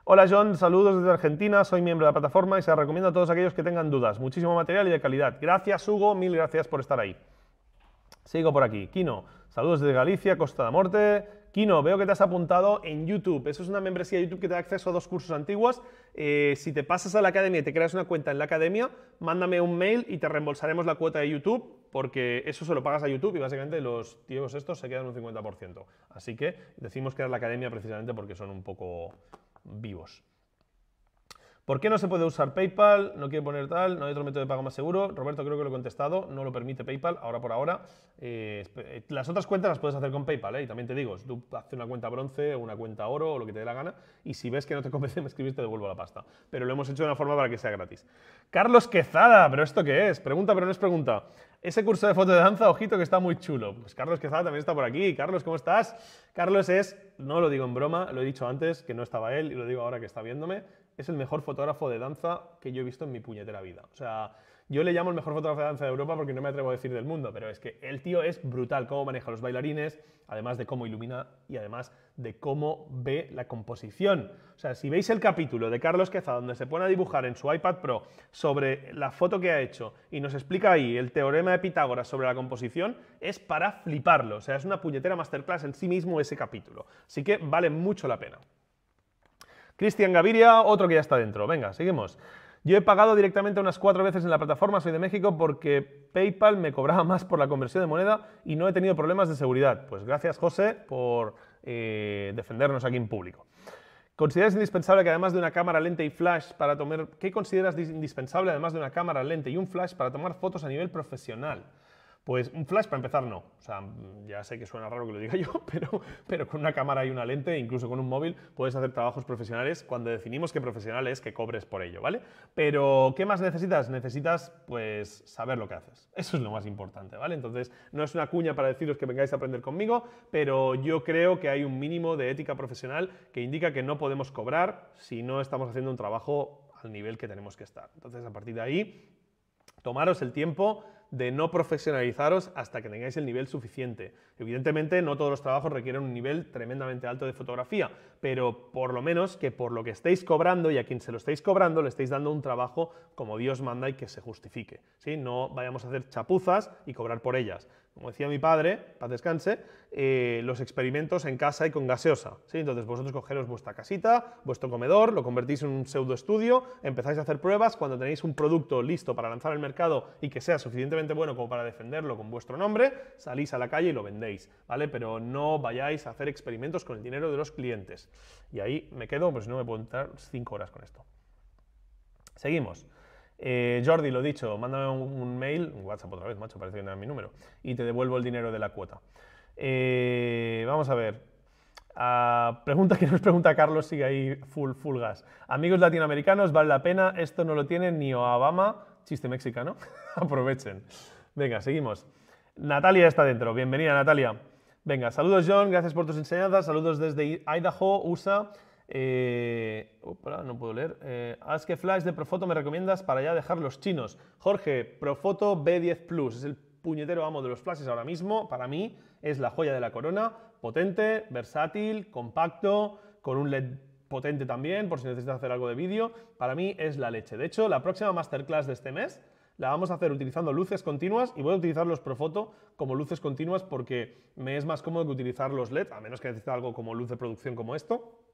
Hola John, saludos desde Argentina, soy miembro de la plataforma y se la recomiendo a todos aquellos que tengan dudas. Muchísimo material y de calidad. Gracias Hugo, mil gracias por estar ahí. Sigo por aquí. Kino, saludos desde Galicia, Costa de Morte, Kino, veo que te has apuntado en YouTube. Eso es una membresía de YouTube que te da acceso a dos cursos antiguos. Eh, si te pasas a la academia y te creas una cuenta en la academia, mándame un mail y te reembolsaremos la cuota de YouTube porque eso se lo pagas a YouTube y básicamente los tíos estos se quedan un 50%. Así que decimos crear la academia precisamente porque son un poco vivos. ¿Por qué no se puede usar PayPal? No quiere poner tal, no hay otro método de pago más seguro. Roberto, creo que lo he contestado, no lo permite PayPal, ahora por ahora. Eh, eh, las otras cuentas las puedes hacer con PayPal, ¿eh? y también te digo, tú haces una cuenta bronce o una cuenta oro o lo que te dé la gana, y si ves que no te convence, me escribes, te devuelvo la pasta. Pero lo hemos hecho de una forma para que sea gratis. Carlos Quezada, ¿pero esto qué es? Pregunta, pero no es pregunta. Ese curso de foto de danza, ojito que está muy chulo. Pues Carlos Quezada también está por aquí. Carlos, ¿cómo estás? Carlos es, no lo digo en broma, lo he dicho antes que no estaba él y lo digo ahora que está viéndome es el mejor fotógrafo de danza que yo he visto en mi puñetera vida. O sea, yo le llamo el mejor fotógrafo de danza de Europa porque no me atrevo a decir del mundo, pero es que el tío es brutal, cómo maneja los bailarines, además de cómo ilumina y además de cómo ve la composición. O sea, si veis el capítulo de Carlos Queza, donde se pone a dibujar en su iPad Pro sobre la foto que ha hecho y nos explica ahí el teorema de Pitágoras sobre la composición, es para fliparlo. O sea, es una puñetera masterclass en sí mismo ese capítulo. Así que vale mucho la pena. Cristian Gaviria, otro que ya está dentro. Venga, seguimos. Yo he pagado directamente unas cuatro veces en la plataforma Soy de México porque PayPal me cobraba más por la conversión de moneda y no he tenido problemas de seguridad. Pues gracias, José, por eh, defendernos aquí en público. ¿Consideras indispensable que además de una cámara lenta y flash para tomar... ¿Qué consideras indispensable además de una cámara lente y un flash para tomar fotos a nivel profesional? Pues un flash para empezar no, o sea, ya sé que suena raro que lo diga yo, pero, pero con una cámara y una lente, incluso con un móvil, puedes hacer trabajos profesionales cuando definimos que profesional es que cobres por ello, ¿vale? Pero, ¿qué más necesitas? Necesitas, pues, saber lo que haces. Eso es lo más importante, ¿vale? Entonces, no es una cuña para deciros que vengáis a aprender conmigo, pero yo creo que hay un mínimo de ética profesional que indica que no podemos cobrar si no estamos haciendo un trabajo al nivel que tenemos que estar. Entonces, a partir de ahí, tomaros el tiempo de no profesionalizaros hasta que tengáis el nivel suficiente. Evidentemente, no todos los trabajos requieren un nivel tremendamente alto de fotografía, pero por lo menos que por lo que estéis cobrando y a quien se lo estáis cobrando, le estáis dando un trabajo como Dios manda y que se justifique. No vayamos a hacer chapuzas y cobrar por ellas como decía mi padre, paz descanse, eh, los experimentos en casa y con gaseosa. Entonces vosotros cogeros vuestra casita, vuestro comedor, lo convertís en un pseudo estudio, empezáis a hacer pruebas, cuando tenéis un producto listo para lanzar al mercado y que sea suficientemente bueno como para defenderlo con vuestro nombre, salís a la calle y lo vendéis, ¿vale? Pero no vayáis a hacer experimentos con el dinero de los clientes. Y ahí me quedo, pues no me puedo entrar cinco horas con esto. Seguimos. Eh, Jordi, lo dicho, mándame un, mail, un WhatsApp otra vez, macho, parece que mi número, y te devuelvo el dinero de la cuota. Eh, vamos a ver. Ah, pregunta que nos pregunta Carlos, sigue ahí full, full gas. Amigos latinoamericanos, vale la pena, esto no lo tiene ni Obama, chiste mexicano, aprovechen. Venga, seguimos. Natalia está dentro, bienvenida Natalia. Venga, saludos John, gracias por tus enseñanzas, saludos desde Idaho, USA, eh, no puedo leer. que eh, Flash de Profoto me recomiendas para ya dejar los chinos. Jorge, Profoto B10 Plus. Es el puñetero amo de los flashes ahora mismo. Para mí es la joya de la corona. Potente, versátil, compacto, con un LED potente también, por si necesitas hacer algo de vídeo. Para mí es la leche. De hecho, la próxima masterclass de este mes la vamos a hacer utilizando luces continuas y voy a utilizar los Profoto como luces continuas porque me es más cómodo que utilizar los LED, a menos que necesite algo como luz de producción como esto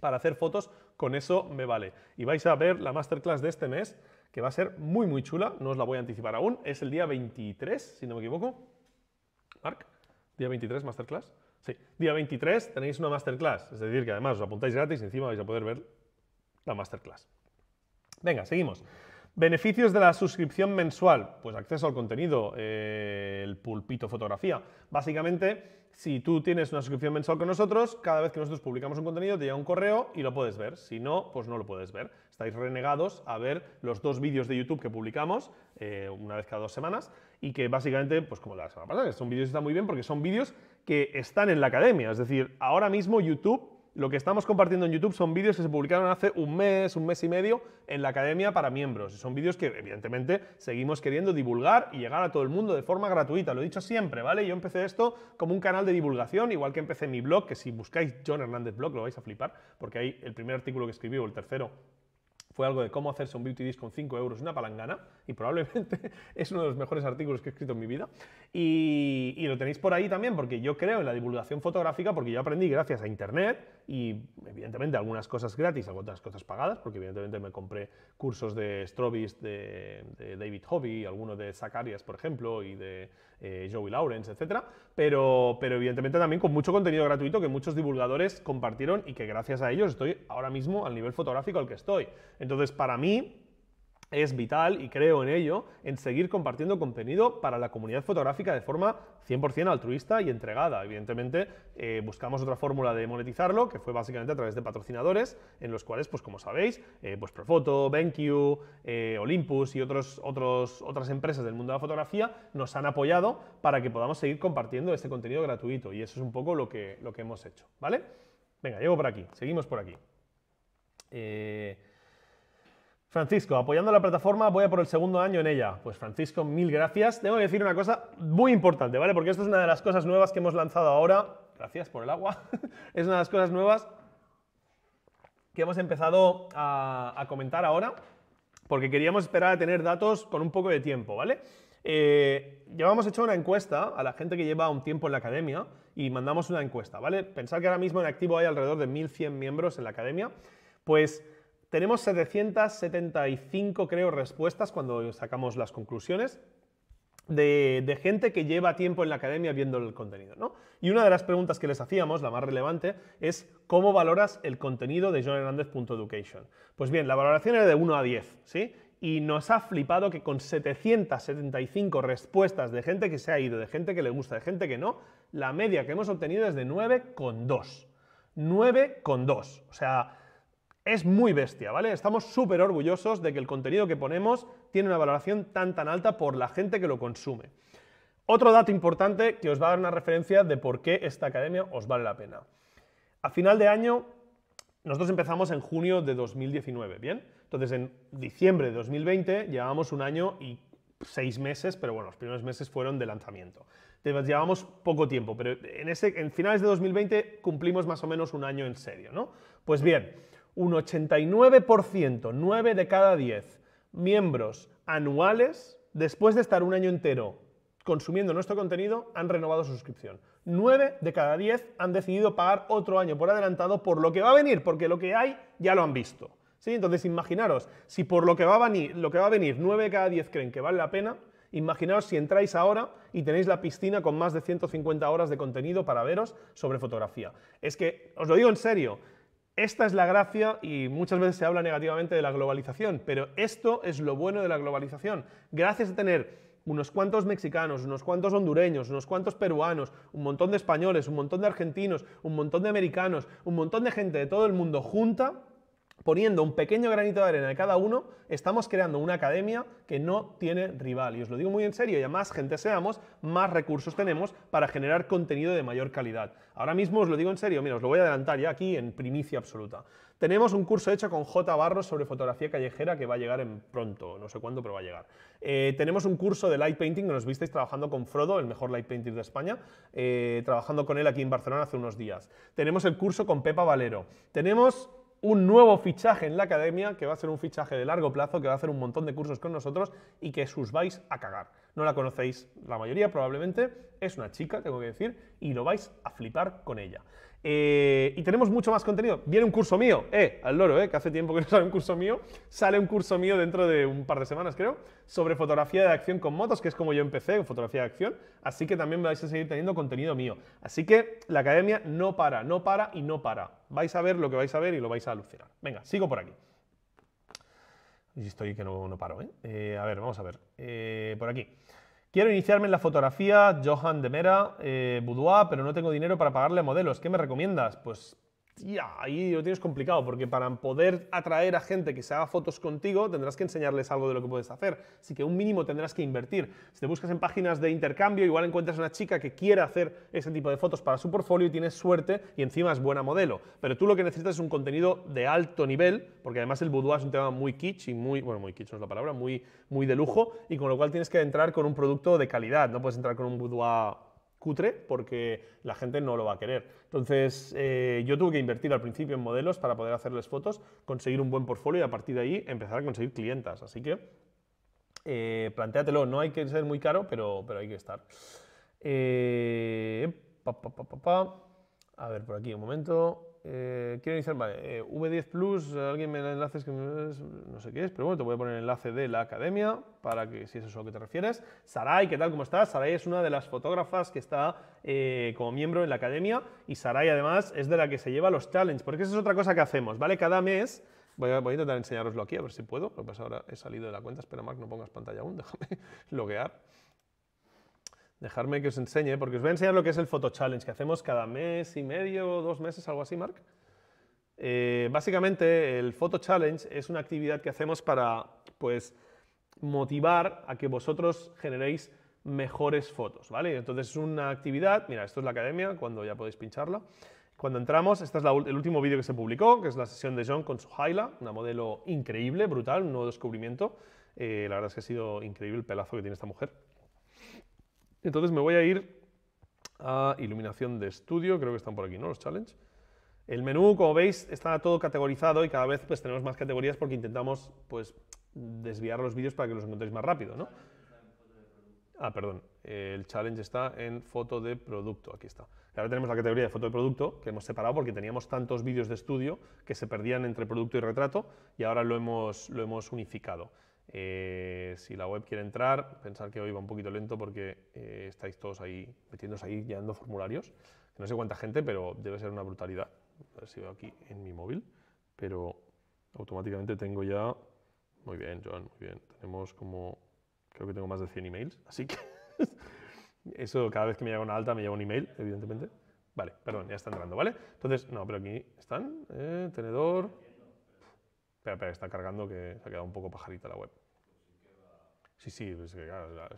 para hacer fotos, con eso me vale. Y vais a ver la masterclass de este mes, que va a ser muy, muy chula, no os la voy a anticipar aún, es el día 23, si no me equivoco. Marc, día 23, masterclass. Sí, día 23 tenéis una masterclass, es decir, que además os apuntáis gratis y encima vais a poder ver la masterclass. Venga, seguimos. Beneficios de la suscripción mensual, pues acceso al contenido, eh, el pulpito fotografía. Básicamente, si tú tienes una suscripción mensual con nosotros, cada vez que nosotros publicamos un contenido te llega un correo y lo puedes ver. Si no, pues no lo puedes ver. Estáis renegados a ver los dos vídeos de YouTube que publicamos eh, una vez cada dos semanas y que básicamente, pues como la semana pasada, son vídeos que están muy bien porque son vídeos que están en la academia. Es decir, ahora mismo YouTube lo que estamos compartiendo en YouTube son vídeos que se publicaron hace un mes, un mes y medio en la academia para miembros. Son vídeos que evidentemente seguimos queriendo divulgar y llegar a todo el mundo de forma gratuita. Lo he dicho siempre, ¿vale? Yo empecé esto como un canal de divulgación, igual que empecé mi blog, que si buscáis John Hernández Blog lo vais a flipar, porque ahí el primer artículo que escribí o el tercero fue algo de cómo hacerse un beauty disc con 5 euros una palangana, y probablemente es uno de los mejores artículos que he escrito en mi vida. Y, lo tenéis por ahí también, porque yo creo en la divulgación fotográfica, porque yo aprendí gracias a Internet y evidentemente algunas cosas gratis, algunas cosas pagadas, porque evidentemente me compré cursos de Strobis, de, David Hobby, algunos de Zacarias, por ejemplo, y de eh, Joey Lawrence, etc. Pero, pero evidentemente también con mucho contenido gratuito que muchos divulgadores compartieron y que gracias a ellos estoy ahora mismo al nivel fotográfico al que estoy. Entonces, para mí, es vital, y creo en ello, en seguir compartiendo contenido para la comunidad fotográfica de forma 100% altruista y entregada. Evidentemente, eh, buscamos otra fórmula de monetizarlo, que fue básicamente a través de patrocinadores, en los cuales, pues como sabéis, eh, pues, Profoto, BenQ, eh, Olympus y otros, otros, otras empresas del mundo de la fotografía nos han apoyado para que podamos seguir compartiendo este contenido gratuito. Y eso es un poco lo que, lo que hemos hecho, ¿vale? Venga, llego por aquí, seguimos por aquí. Francisco, apoyando la plataforma, voy a por el segundo año en ella. Pues Francisco, mil gracias. Tengo que decir una cosa muy importante, ¿vale? Porque esto es una de las cosas nuevas que hemos lanzado ahora. Gracias por el agua. es una de las cosas nuevas que hemos empezado a, comentar ahora, porque queríamos esperar a tener datos con un poco de tiempo, ¿vale? Eh, llevamos hecho una encuesta a la gente que lleva un tiempo en la academia y mandamos una encuesta, ¿vale? Pensar que ahora mismo en activo hay alrededor de 1.100 miembros en la academia, pues tenemos 775, creo, respuestas cuando sacamos las conclusiones de, gente que lleva tiempo en la academia viendo el contenido. ¿no? Y una de las preguntas que les hacíamos, la más relevante, es ¿cómo valoras el contenido de johnhernandez.education? Pues bien, la valoración era de 1 a 10, ¿sí? y nos ha flipado que con 775 respuestas de gente que se ha ido, de gente que le gusta, de gente que no, la media que hemos obtenido es de 9,2. 9,2. O sea, es muy bestia, ¿vale? Estamos súper orgullosos de que el contenido que ponemos tiene una valoración tan tan alta por la gente que lo consume. Otro dato importante que os va a dar una referencia de por qué esta academia os vale la pena. A final de año, nosotros empezamos en junio de 2019, ¿bien? Entonces, en diciembre de 2020 llevamos un año y seis meses, pero bueno, los primeros meses fueron de lanzamiento. Entonces, llevamos poco tiempo, pero en, ese, en finales de 2020 cumplimos más o menos un año en serio, ¿no? Pues bien, un 89%, 9 de cada 10 miembros anuales, después de estar un año entero consumiendo nuestro contenido, han renovado su suscripción. 9 de cada 10 han decidido pagar otro año por adelantado por lo que va a venir, porque lo que hay ya lo han visto. ¿Sí? Entonces imaginaros, si por lo que, va a venir, lo que va a venir 9 de cada 10 creen que vale la pena, imaginaos si entráis ahora y tenéis la piscina con más de 150 horas de contenido para veros sobre fotografía. Es que, os lo digo en serio, esta es la gracia y muchas veces se habla negativamente de la globalización, pero esto es lo bueno de la globalización. Gracias a tener unos cuantos mexicanos, unos cuantos hondureños, unos cuantos peruanos, un montón de españoles, un montón de argentinos, un montón de americanos, un montón de gente de todo el mundo junta, poniendo un pequeño granito de arena de cada uno, estamos creando una academia que no tiene rival. Y os lo digo muy en serio, ya más gente seamos, más recursos tenemos para generar contenido de mayor calidad. Ahora mismo os lo digo en serio, mira, os lo voy a adelantar ya aquí en primicia absoluta. Tenemos un curso hecho con J. Barros sobre fotografía callejera que va a llegar en pronto, no sé cuándo, pero va a llegar. Eh, tenemos un curso de light painting que nos visteis trabajando con Frodo, el mejor light painter de España, eh, trabajando con él aquí en Barcelona hace unos días. Tenemos el curso con Pepa Valero. Tenemos un nuevo fichaje en la academia, que va a ser un fichaje de largo plazo, que va a hacer un montón de cursos con nosotros y que sus vais a cagar. No la conocéis la mayoría probablemente, es una chica, tengo que decir, y lo vais a flipar con ella. Eh, y tenemos mucho más contenido. Viene un curso mío, eh, al loro, eh, que hace tiempo que no sale un curso mío. Sale un curso mío dentro de un par de semanas, creo, sobre fotografía de acción con motos, que es como yo empecé con fotografía de acción. Así que también vais a seguir teniendo contenido mío. Así que la academia no para, no para y no para. Vais a ver lo que vais a ver y lo vais a alucinar. Venga, sigo por aquí. Y estoy que no, no paro, eh. A ver, vamos a ver. por aquí. Quiero iniciarme en la fotografía, Johan de Mera, eh, Boudoir, pero no tengo dinero para pagarle modelos. ¿Qué me recomiendas? Pues y ahí lo tienes complicado, porque para poder atraer a gente que se haga fotos contigo, tendrás que enseñarles algo de lo que puedes hacer. Así que un mínimo tendrás que invertir. Si te buscas en páginas de intercambio, igual encuentras una chica que quiera hacer ese tipo de fotos para su portfolio y tienes suerte y encima es buena modelo. Pero tú lo que necesitas es un contenido de alto nivel, porque además el boudoir es un tema muy kitsch y muy, bueno, muy kitsch no es la palabra, muy, muy de lujo, y con lo cual tienes que entrar con un producto de calidad, no puedes entrar con un boudoir cutre porque la gente no lo va a querer. Entonces, eh, yo tuve que invertir al principio en modelos para poder hacerles fotos, conseguir un buen portfolio y a partir de ahí empezar a conseguir clientas. Así que, eh, no hay que ser muy caro, pero, pero hay que estar. Eh, a ver, por aquí un momento eh, quiero iniciar, vale, eh, V10 Plus, alguien me da enlaces que no sé qué es, pero bueno, te voy a poner el enlace de la academia para que si es eso a lo que te refieres. Sarai, ¿qué tal? ¿Cómo estás? Sarai es una de las fotógrafas que está eh, como miembro en la academia y Sarai además es de la que se lleva los challenges, porque esa es otra cosa que hacemos, ¿vale? Cada mes, voy a, intentar enseñaroslo aquí a ver si puedo, lo que pasa ahora he salido de la cuenta, espera Marc, no pongas pantalla aún, déjame loguear. Dejarme que os enseñe, porque os voy a enseñar lo que es el Photo Challenge, que hacemos cada mes y medio, o dos meses, algo así, Mark. Eh, básicamente, el Photo Challenge es una actividad que hacemos para, pues, motivar a que vosotros generéis mejores fotos, ¿vale? Entonces es una actividad, mira, esto es la academia, cuando ya podéis pincharla. Cuando entramos, este es el último vídeo que se publicó, que es la sesión de John con su Haila, una modelo increíble, brutal, un nuevo descubrimiento. Eh, la verdad es que ha sido increíble el pelazo que tiene esta mujer. Entonces me voy a ir a iluminación de estudio, creo que están por aquí, ¿no? Los challenge. El menú, como veis, está todo categorizado y cada vez pues, tenemos más categorías porque intentamos pues, desviar los vídeos para que los encontréis más rápido, ¿no? Ah, perdón. El challenge está en foto de producto. Aquí está. Ahora tenemos la categoría de foto de producto que hemos separado porque teníamos tantos vídeos de estudio que se perdían entre producto y retrato y ahora lo lo hemos unificado. Eh, si la web quiere entrar, pensar que hoy va un poquito lento porque eh, estáis todos ahí metiéndose ahí, llenando formularios. No sé cuánta gente, pero debe ser una brutalidad. A ver si veo aquí en mi móvil, pero automáticamente tengo ya... Muy bien, Joan, muy bien. Tenemos como... Creo que tengo más de 100 emails, así que... eso cada vez que me llega una alta me llega un email, evidentemente. Vale, perdón, ya está entrando, ¿vale? Entonces, no, pero aquí están, eh, tenedor... Espera, espera, está cargando que se ha quedado un poco pajarita la web. Sí, sí, pues claro,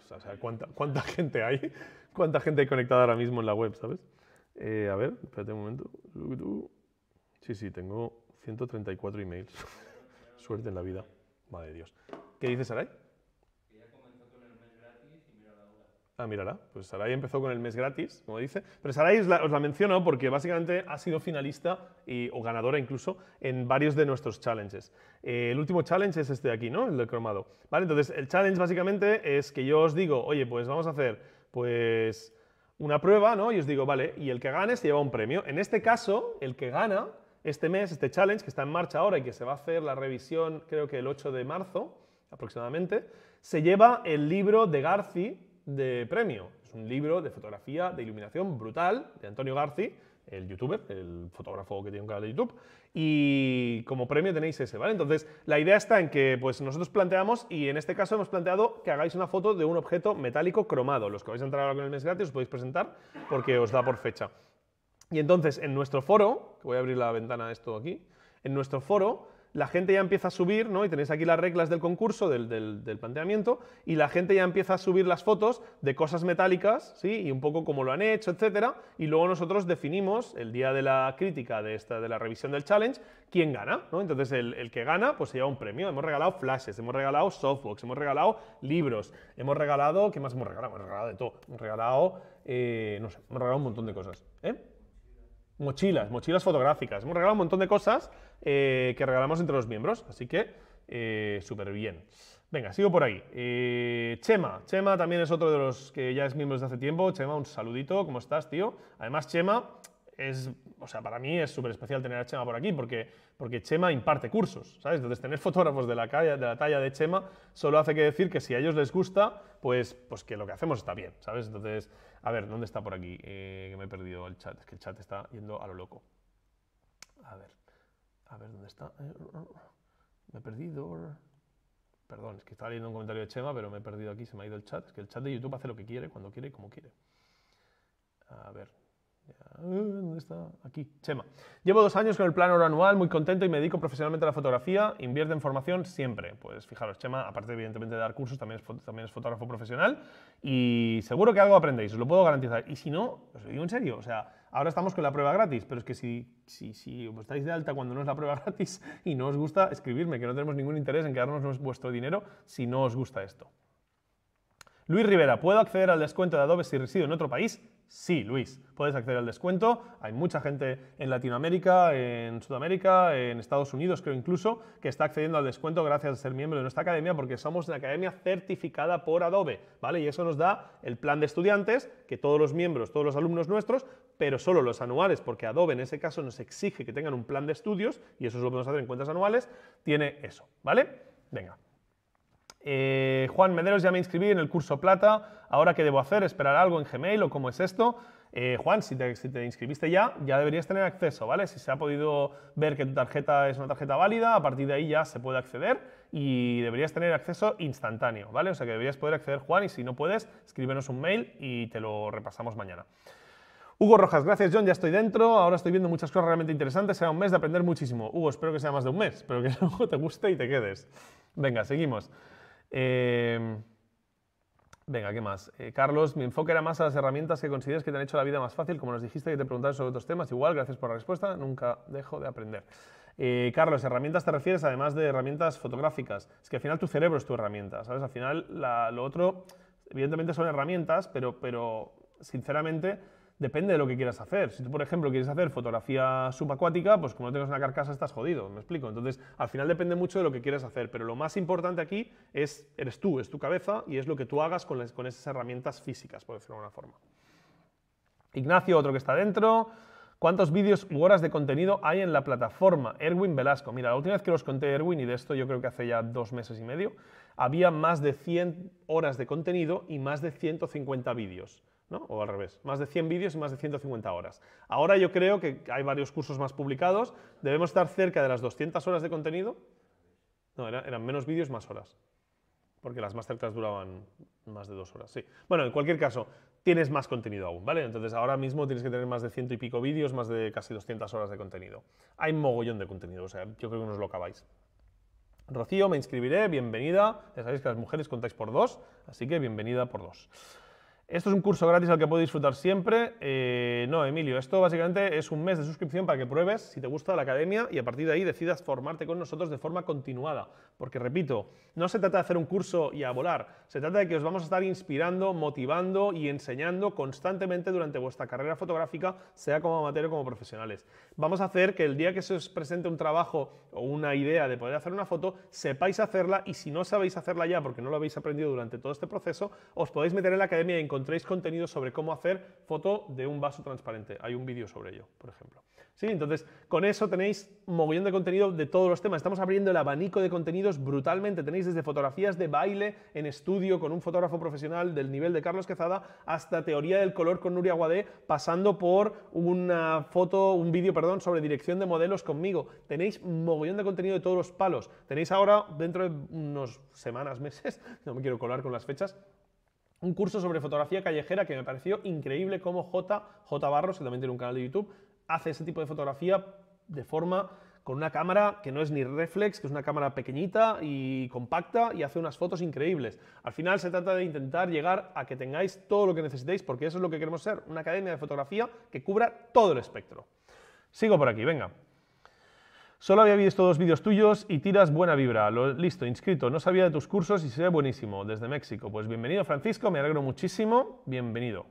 ¿cuánta, gente hay? ¿Cuánta gente hay conectada ahora mismo en la web, sabes? Eh, a ver, espérate un momento. Sí, sí, tengo 134 emails. Suerte en la vida. Madre de Dios. ¿Qué dices, Saray? Ah, mirará. Pues Sarai empezó con el mes gratis, como dice. Pero Sarai os la, menciono porque básicamente ha sido finalista o ganadora incluso en varios de nuestros challenges. Eh, el último challenge es este de aquí, ¿no? El del cromado. ¿Vale? Entonces, el challenge básicamente es que yo os digo, oye, pues vamos a hacer pues una prueba, ¿no? Y os digo, vale, y el que gane se lleva un premio. En este caso, el que gana este mes, este challenge que está en marcha ahora y que se va a hacer la revisión creo que el 8 de marzo aproximadamente, se lleva el libro de Garci de premio. Es un libro de fotografía de iluminación brutal de Antonio Garci, el youtuber, el fotógrafo que tiene un canal de YouTube. Y como premio tenéis ese, ¿vale? Entonces, la idea está en que pues, nosotros planteamos, y en este caso hemos planteado que hagáis una foto de un objeto metálico cromado. Los que vais a entrar ahora con el mes gratis os podéis presentar porque os da por fecha. Y entonces, en nuestro foro, voy a abrir la ventana de esto aquí, en nuestro foro la gente ya empieza a subir, ¿no? Y tenéis aquí las reglas del concurso, del, planteamiento, y la gente ya empieza a subir las fotos de cosas metálicas, ¿sí? Y un poco cómo lo han hecho, etcétera. Y luego nosotros definimos el día de la crítica de esta, de la revisión del challenge, quién gana, ¿no? Entonces el, que gana, pues se lleva un premio. Hemos regalado flashes, hemos regalado softbox, hemos regalado libros, hemos regalado, ¿qué más hemos regalado? Hemos regalado de todo, hemos regalado, eh, no sé, hemos regalado un montón de cosas, ¿eh? Mochilas, mochilas fotográficas, hemos regalado un montón de cosas eh, que regalamos entre los miembros. Así que eh, súper bien. Venga, sigo por ahí. Eh, Chema. Chema también es otro de los que ya es miembro desde hace tiempo. Chema, un saludito. ¿Cómo estás, tío? Además, Chema es, o sea, para mí es súper especial tener a Chema por aquí porque, porque Chema imparte cursos, ¿sabes? Entonces, tener fotógrafos de la, calle, de la talla de Chema solo hace que decir que si a ellos les gusta, pues, pues que lo que hacemos está bien, ¿sabes? Entonces, a ver, ¿dónde está por aquí? que me he perdido el chat. Es que el chat está yendo a lo loco. A ver. A ver, ¿dónde está? Eh, me he perdido. Perdón, es que estaba leyendo un comentario de Chema, pero me he perdido aquí, se me ha ido el chat. Es que el chat de YouTube hace lo que quiere, cuando quiere y como quiere. A ver, ¿Dónde está? Aquí, Chema. Llevo dos años con el plan anual, muy contento y me dedico profesionalmente a la fotografía. Invierto en formación siempre. Pues fijaros, Chema, aparte evidentemente de dar cursos, también es, también es fotógrafo profesional y seguro que algo aprendéis, os lo puedo garantizar. Y si no, os lo digo en serio, o sea, Ahora estamos con la prueba gratis, pero es que si, si, os estáis de alta cuando no es la prueba gratis y no os gusta, escribirme, que no tenemos ningún interés en quedarnos vuestro dinero si no os gusta esto. Luis Rivera, ¿puedo acceder al descuento de Adobe si resido en otro país? Sí, Luis, puedes acceder al descuento. Hay mucha gente en Latinoamérica, en Sudamérica, en Estados Unidos, creo incluso, que está accediendo al descuento gracias a ser miembro de nuestra academia porque somos una academia certificada por Adobe, ¿vale? Y eso nos da el plan de estudiantes, que todos los miembros, todos los alumnos nuestros, pero solo los anuales, porque Adobe en ese caso nos exige que tengan un plan de estudios, y eso es lo podemos hacer en cuentas anuales, tiene eso, ¿vale? Venga, eh, Juan Mederos, ya me inscribí en el curso Plata. Ahora, ¿qué debo hacer? ¿Esperar algo en Gmail o cómo es esto? Eh, Juan, si te, te, inscribiste ya, ya deberías tener acceso, ¿vale? Si se ha podido ver que tu tarjeta es una tarjeta válida, a partir de ahí ya se puede acceder y deberías tener acceso instantáneo, ¿vale? O sea que deberías poder acceder, Juan, y si no puedes, escríbenos un mail y te lo repasamos mañana. Hugo Rojas, gracias John, ya estoy dentro, ahora estoy viendo muchas cosas realmente interesantes, será un mes de aprender muchísimo. Hugo, espero que sea más de un mes, pero que luego te guste y te quedes. Venga, seguimos. Em, venga, ¿qué más? Eh, Carlos, mi enfoque era más a las herramientas que consideras que te han hecho la vida más fácil. Como nos dijiste que te preguntaron sobre otros temas, igual, gracias por la respuesta, nunca dejo de aprender. Eh, Carlos, herramientas te refieres además de herramientas fotográficas. Es que al final tu cerebro es tu herramienta, ¿sabes? Al final lo otro, evidentemente son herramientas, pero, pero sinceramente depende de lo que quieras hacer. Si tú, por ejemplo, quieres hacer fotografía subacuática, pues como no tengas una carcasa estás jodido, me explico. Entonces, al final depende mucho de lo que quieras hacer, pero lo más importante aquí es, eres tú, es tu cabeza y es lo que tú hagas con, esas herramientas físicas, por decirlo de alguna forma. Ignacio, otro que está dentro. ¿Cuántos vídeos u horas de contenido hay en la plataforma? Erwin Velasco. Mira, la última vez que los conté, Erwin, y de esto yo creo que hace ya dos meses y medio, había más de 100 horas de contenido y más de 150 vídeos. O al revés, más de 100 vídeos y más de 150 horas. Ahora yo creo que hay varios cursos más publicados, debemos estar cerca de las 200 horas de contenido. No, eran, menos vídeos, más horas. Porque las más masterclass duraban más de dos horas, sí. Bueno, en cualquier caso, tienes más contenido aún, ¿vale? Entonces ahora mismo tienes que tener más de ciento y pico vídeos, más de casi 200 horas de contenido. Hay mogollón de contenido, o sea, yo creo que no os lo acabáis. Rocío, me inscribiré, bienvenida. Ya sabéis que las mujeres contáis por dos, así que bienvenida por dos. Esto es un curso gratis al que puedes disfrutar siempre. Eh, no, Emilio, esto básicamente es un mes de suscripción para que pruebes si te gusta la academia y a partir de ahí decidas formarte con nosotros de forma continuada. Porque repito, no se trata de hacer un curso y a volar, se trata de que os vamos a estar inspirando, motivando y enseñando constantemente durante vuestra carrera fotográfica, sea como amateur o como profesionales. Vamos a hacer que el día que se os presente un trabajo o una idea de poder hacer una foto, sepáis hacerla y si no sabéis hacerla ya porque no lo habéis aprendido durante todo este proceso, os podéis meter en la academia y encontréis contenido sobre cómo hacer foto de un vaso transparente. Hay un vídeo sobre ello, por ejemplo. ¿Sí? Entonces, con eso tenéis mogollón de contenido de todos los temas. Estamos abriendo el abanico de contenidos brutalmente. Tenéis desde fotografías de baile en estudio con un fotógrafo profesional del nivel de Carlos Quezada hasta teoría del color con Nuria Guadé, pasando por una foto, un vídeo, perdón, sobre dirección de modelos conmigo. Tenéis mogollón de contenido de todos los palos. Tenéis ahora, dentro de unas semanas, meses, no me quiero colar con las fechas, un curso sobre fotografía callejera que me pareció increíble como J, J Barros, que también tiene un canal de YouTube, hace ese tipo de fotografía de forma con una cámara que no es ni reflex, que es una cámara pequeñita y compacta y hace unas fotos increíbles. Al final se trata de intentar llegar a que tengáis todo lo que necesitéis porque eso es lo que queremos ser, una academia de fotografía que cubra todo el espectro. Sigo por aquí, venga. Solo había visto dos vídeos tuyos y tiras buena vibra. listo, inscrito. No sabía de tus cursos y se ve buenísimo. Desde México. Pues bienvenido, Francisco. Me alegro muchísimo. Bienvenido.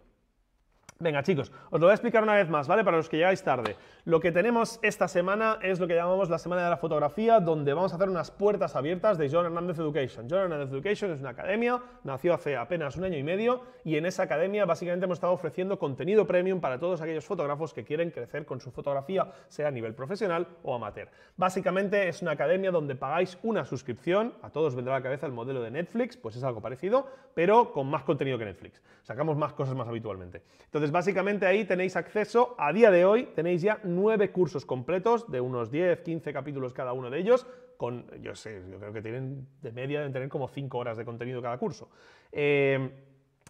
Venga chicos, os lo voy a explicar una vez más, ¿vale? Para los que llegáis tarde. Lo que tenemos esta semana es lo que llamamos la Semana de la Fotografía, donde vamos a hacer unas puertas abiertas de John Hernández Education. John Hernández Education es una academia, nació hace apenas un año y medio, y en esa academia básicamente hemos estado ofreciendo contenido premium para todos aquellos fotógrafos que quieren crecer con su fotografía, sea a nivel profesional o amateur. Básicamente es una academia donde pagáis una suscripción, a todos vendrá a la cabeza el modelo de Netflix, pues es algo parecido, pero con más contenido que Netflix. Sacamos más cosas más habitualmente. Entonces, pues básicamente ahí tenéis acceso, a día de hoy tenéis ya nueve cursos completos de unos 10, 15 capítulos cada uno de ellos, con, yo sé, yo creo que tienen de media, deben tener como 5 horas de contenido cada curso. Eh,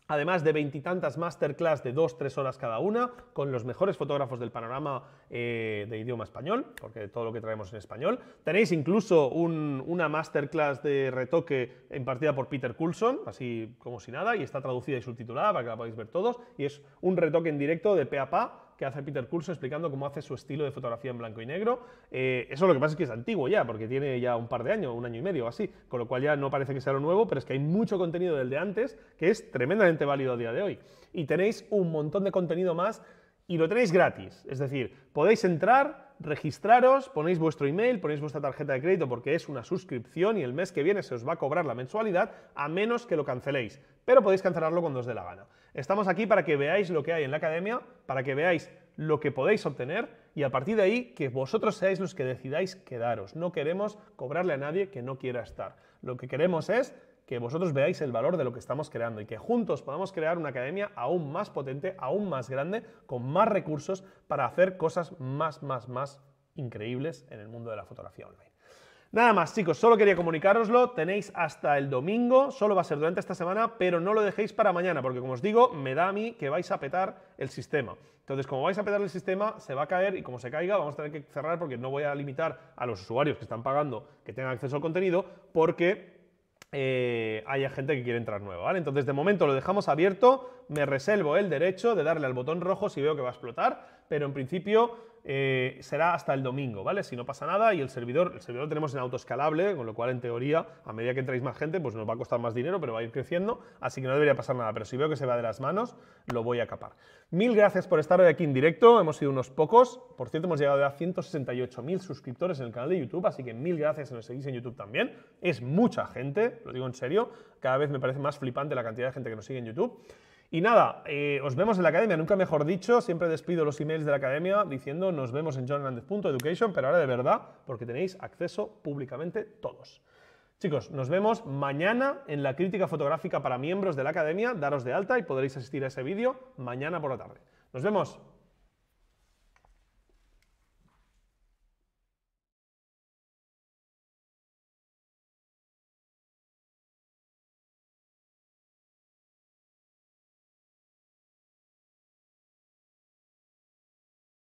además de veintitantas masterclass de dos, tres horas cada una, con los mejores fotógrafos del panorama eh, de idioma español, porque todo lo que traemos en español. Tenéis incluso una masterclass de retoque impartida por Peter Coulson, así como si nada, y está traducida y subtitulada para que la podáis ver todos, y es un retoque en directo de PAPA. pa que hace Peter Curso explicando cómo hace su estilo de fotografía en blanco y negro. Eh, eso lo que pasa es que es antiguo ya, porque tiene ya un par de años, un año y medio o así, con lo cual ya no parece que sea lo nuevo, pero es que hay mucho contenido del de antes que es tremendamente válido a día de hoy. Y tenéis un montón de contenido más y lo tenéis gratis. Es decir, podéis entrar, registraros, ponéis vuestro email, ponéis vuestra tarjeta de crédito porque es una suscripción y el mes que viene se os va a cobrar la mensualidad a menos que lo canceléis. Pero podéis cancelarlo cuando os dé la gana. Estamos aquí para que veáis lo que hay en la academia, para que veáis lo que podéis obtener y a partir de ahí que vosotros seáis los que decidáis quedaros. No queremos cobrarle a nadie que no quiera estar. Lo que queremos es que vosotros veáis el valor de lo que estamos creando y que juntos podamos crear una academia aún más potente, aún más grande, con más recursos para hacer cosas más, más, más increíbles en el mundo de la fotografía online. Nada más, chicos, solo quería comunicaroslo. Tenéis hasta el domingo, solo va a ser durante esta semana, pero no lo dejéis para mañana, porque como os digo, me da a mí que vais a petar el sistema. Entonces, como vais a petar el sistema, se va a caer y como se caiga, vamos a tener que cerrar porque no voy a limitar a los usuarios que están pagando que tengan acceso al contenido, porque eh, haya gente que quiere entrar nuevo ¿vale? Entonces, de momento lo dejamos abierto, me reservo el derecho de darle al botón rojo si veo que va a explotar, pero en principio eh, será hasta el domingo, ¿vale? Si no pasa nada y el servidor, el servidor lo tenemos en autoescalable, con lo cual en teoría, a medida que entréis más gente, pues nos va a costar más dinero, pero va a ir creciendo, así que no debería pasar nada, pero si veo que se va de las manos, lo voy a capar. Mil gracias por estar hoy aquí en directo, hemos sido unos pocos, por cierto hemos llegado a 168.000 suscriptores en el canal de YouTube, así que mil gracias si nos seguís en YouTube también, es mucha gente, lo digo en serio, cada vez me parece más flipante la cantidad de gente que nos sigue en YouTube. Y nada, eh, os vemos en la academia, nunca mejor dicho. Siempre despido los emails de la academia diciendo nos vemos en johnhernandez.education, pero ahora de verdad, porque tenéis acceso públicamente todos. Chicos, nos vemos mañana en la crítica fotográfica para miembros de la academia. Daros de alta y podréis asistir a ese vídeo mañana por la tarde. Nos vemos.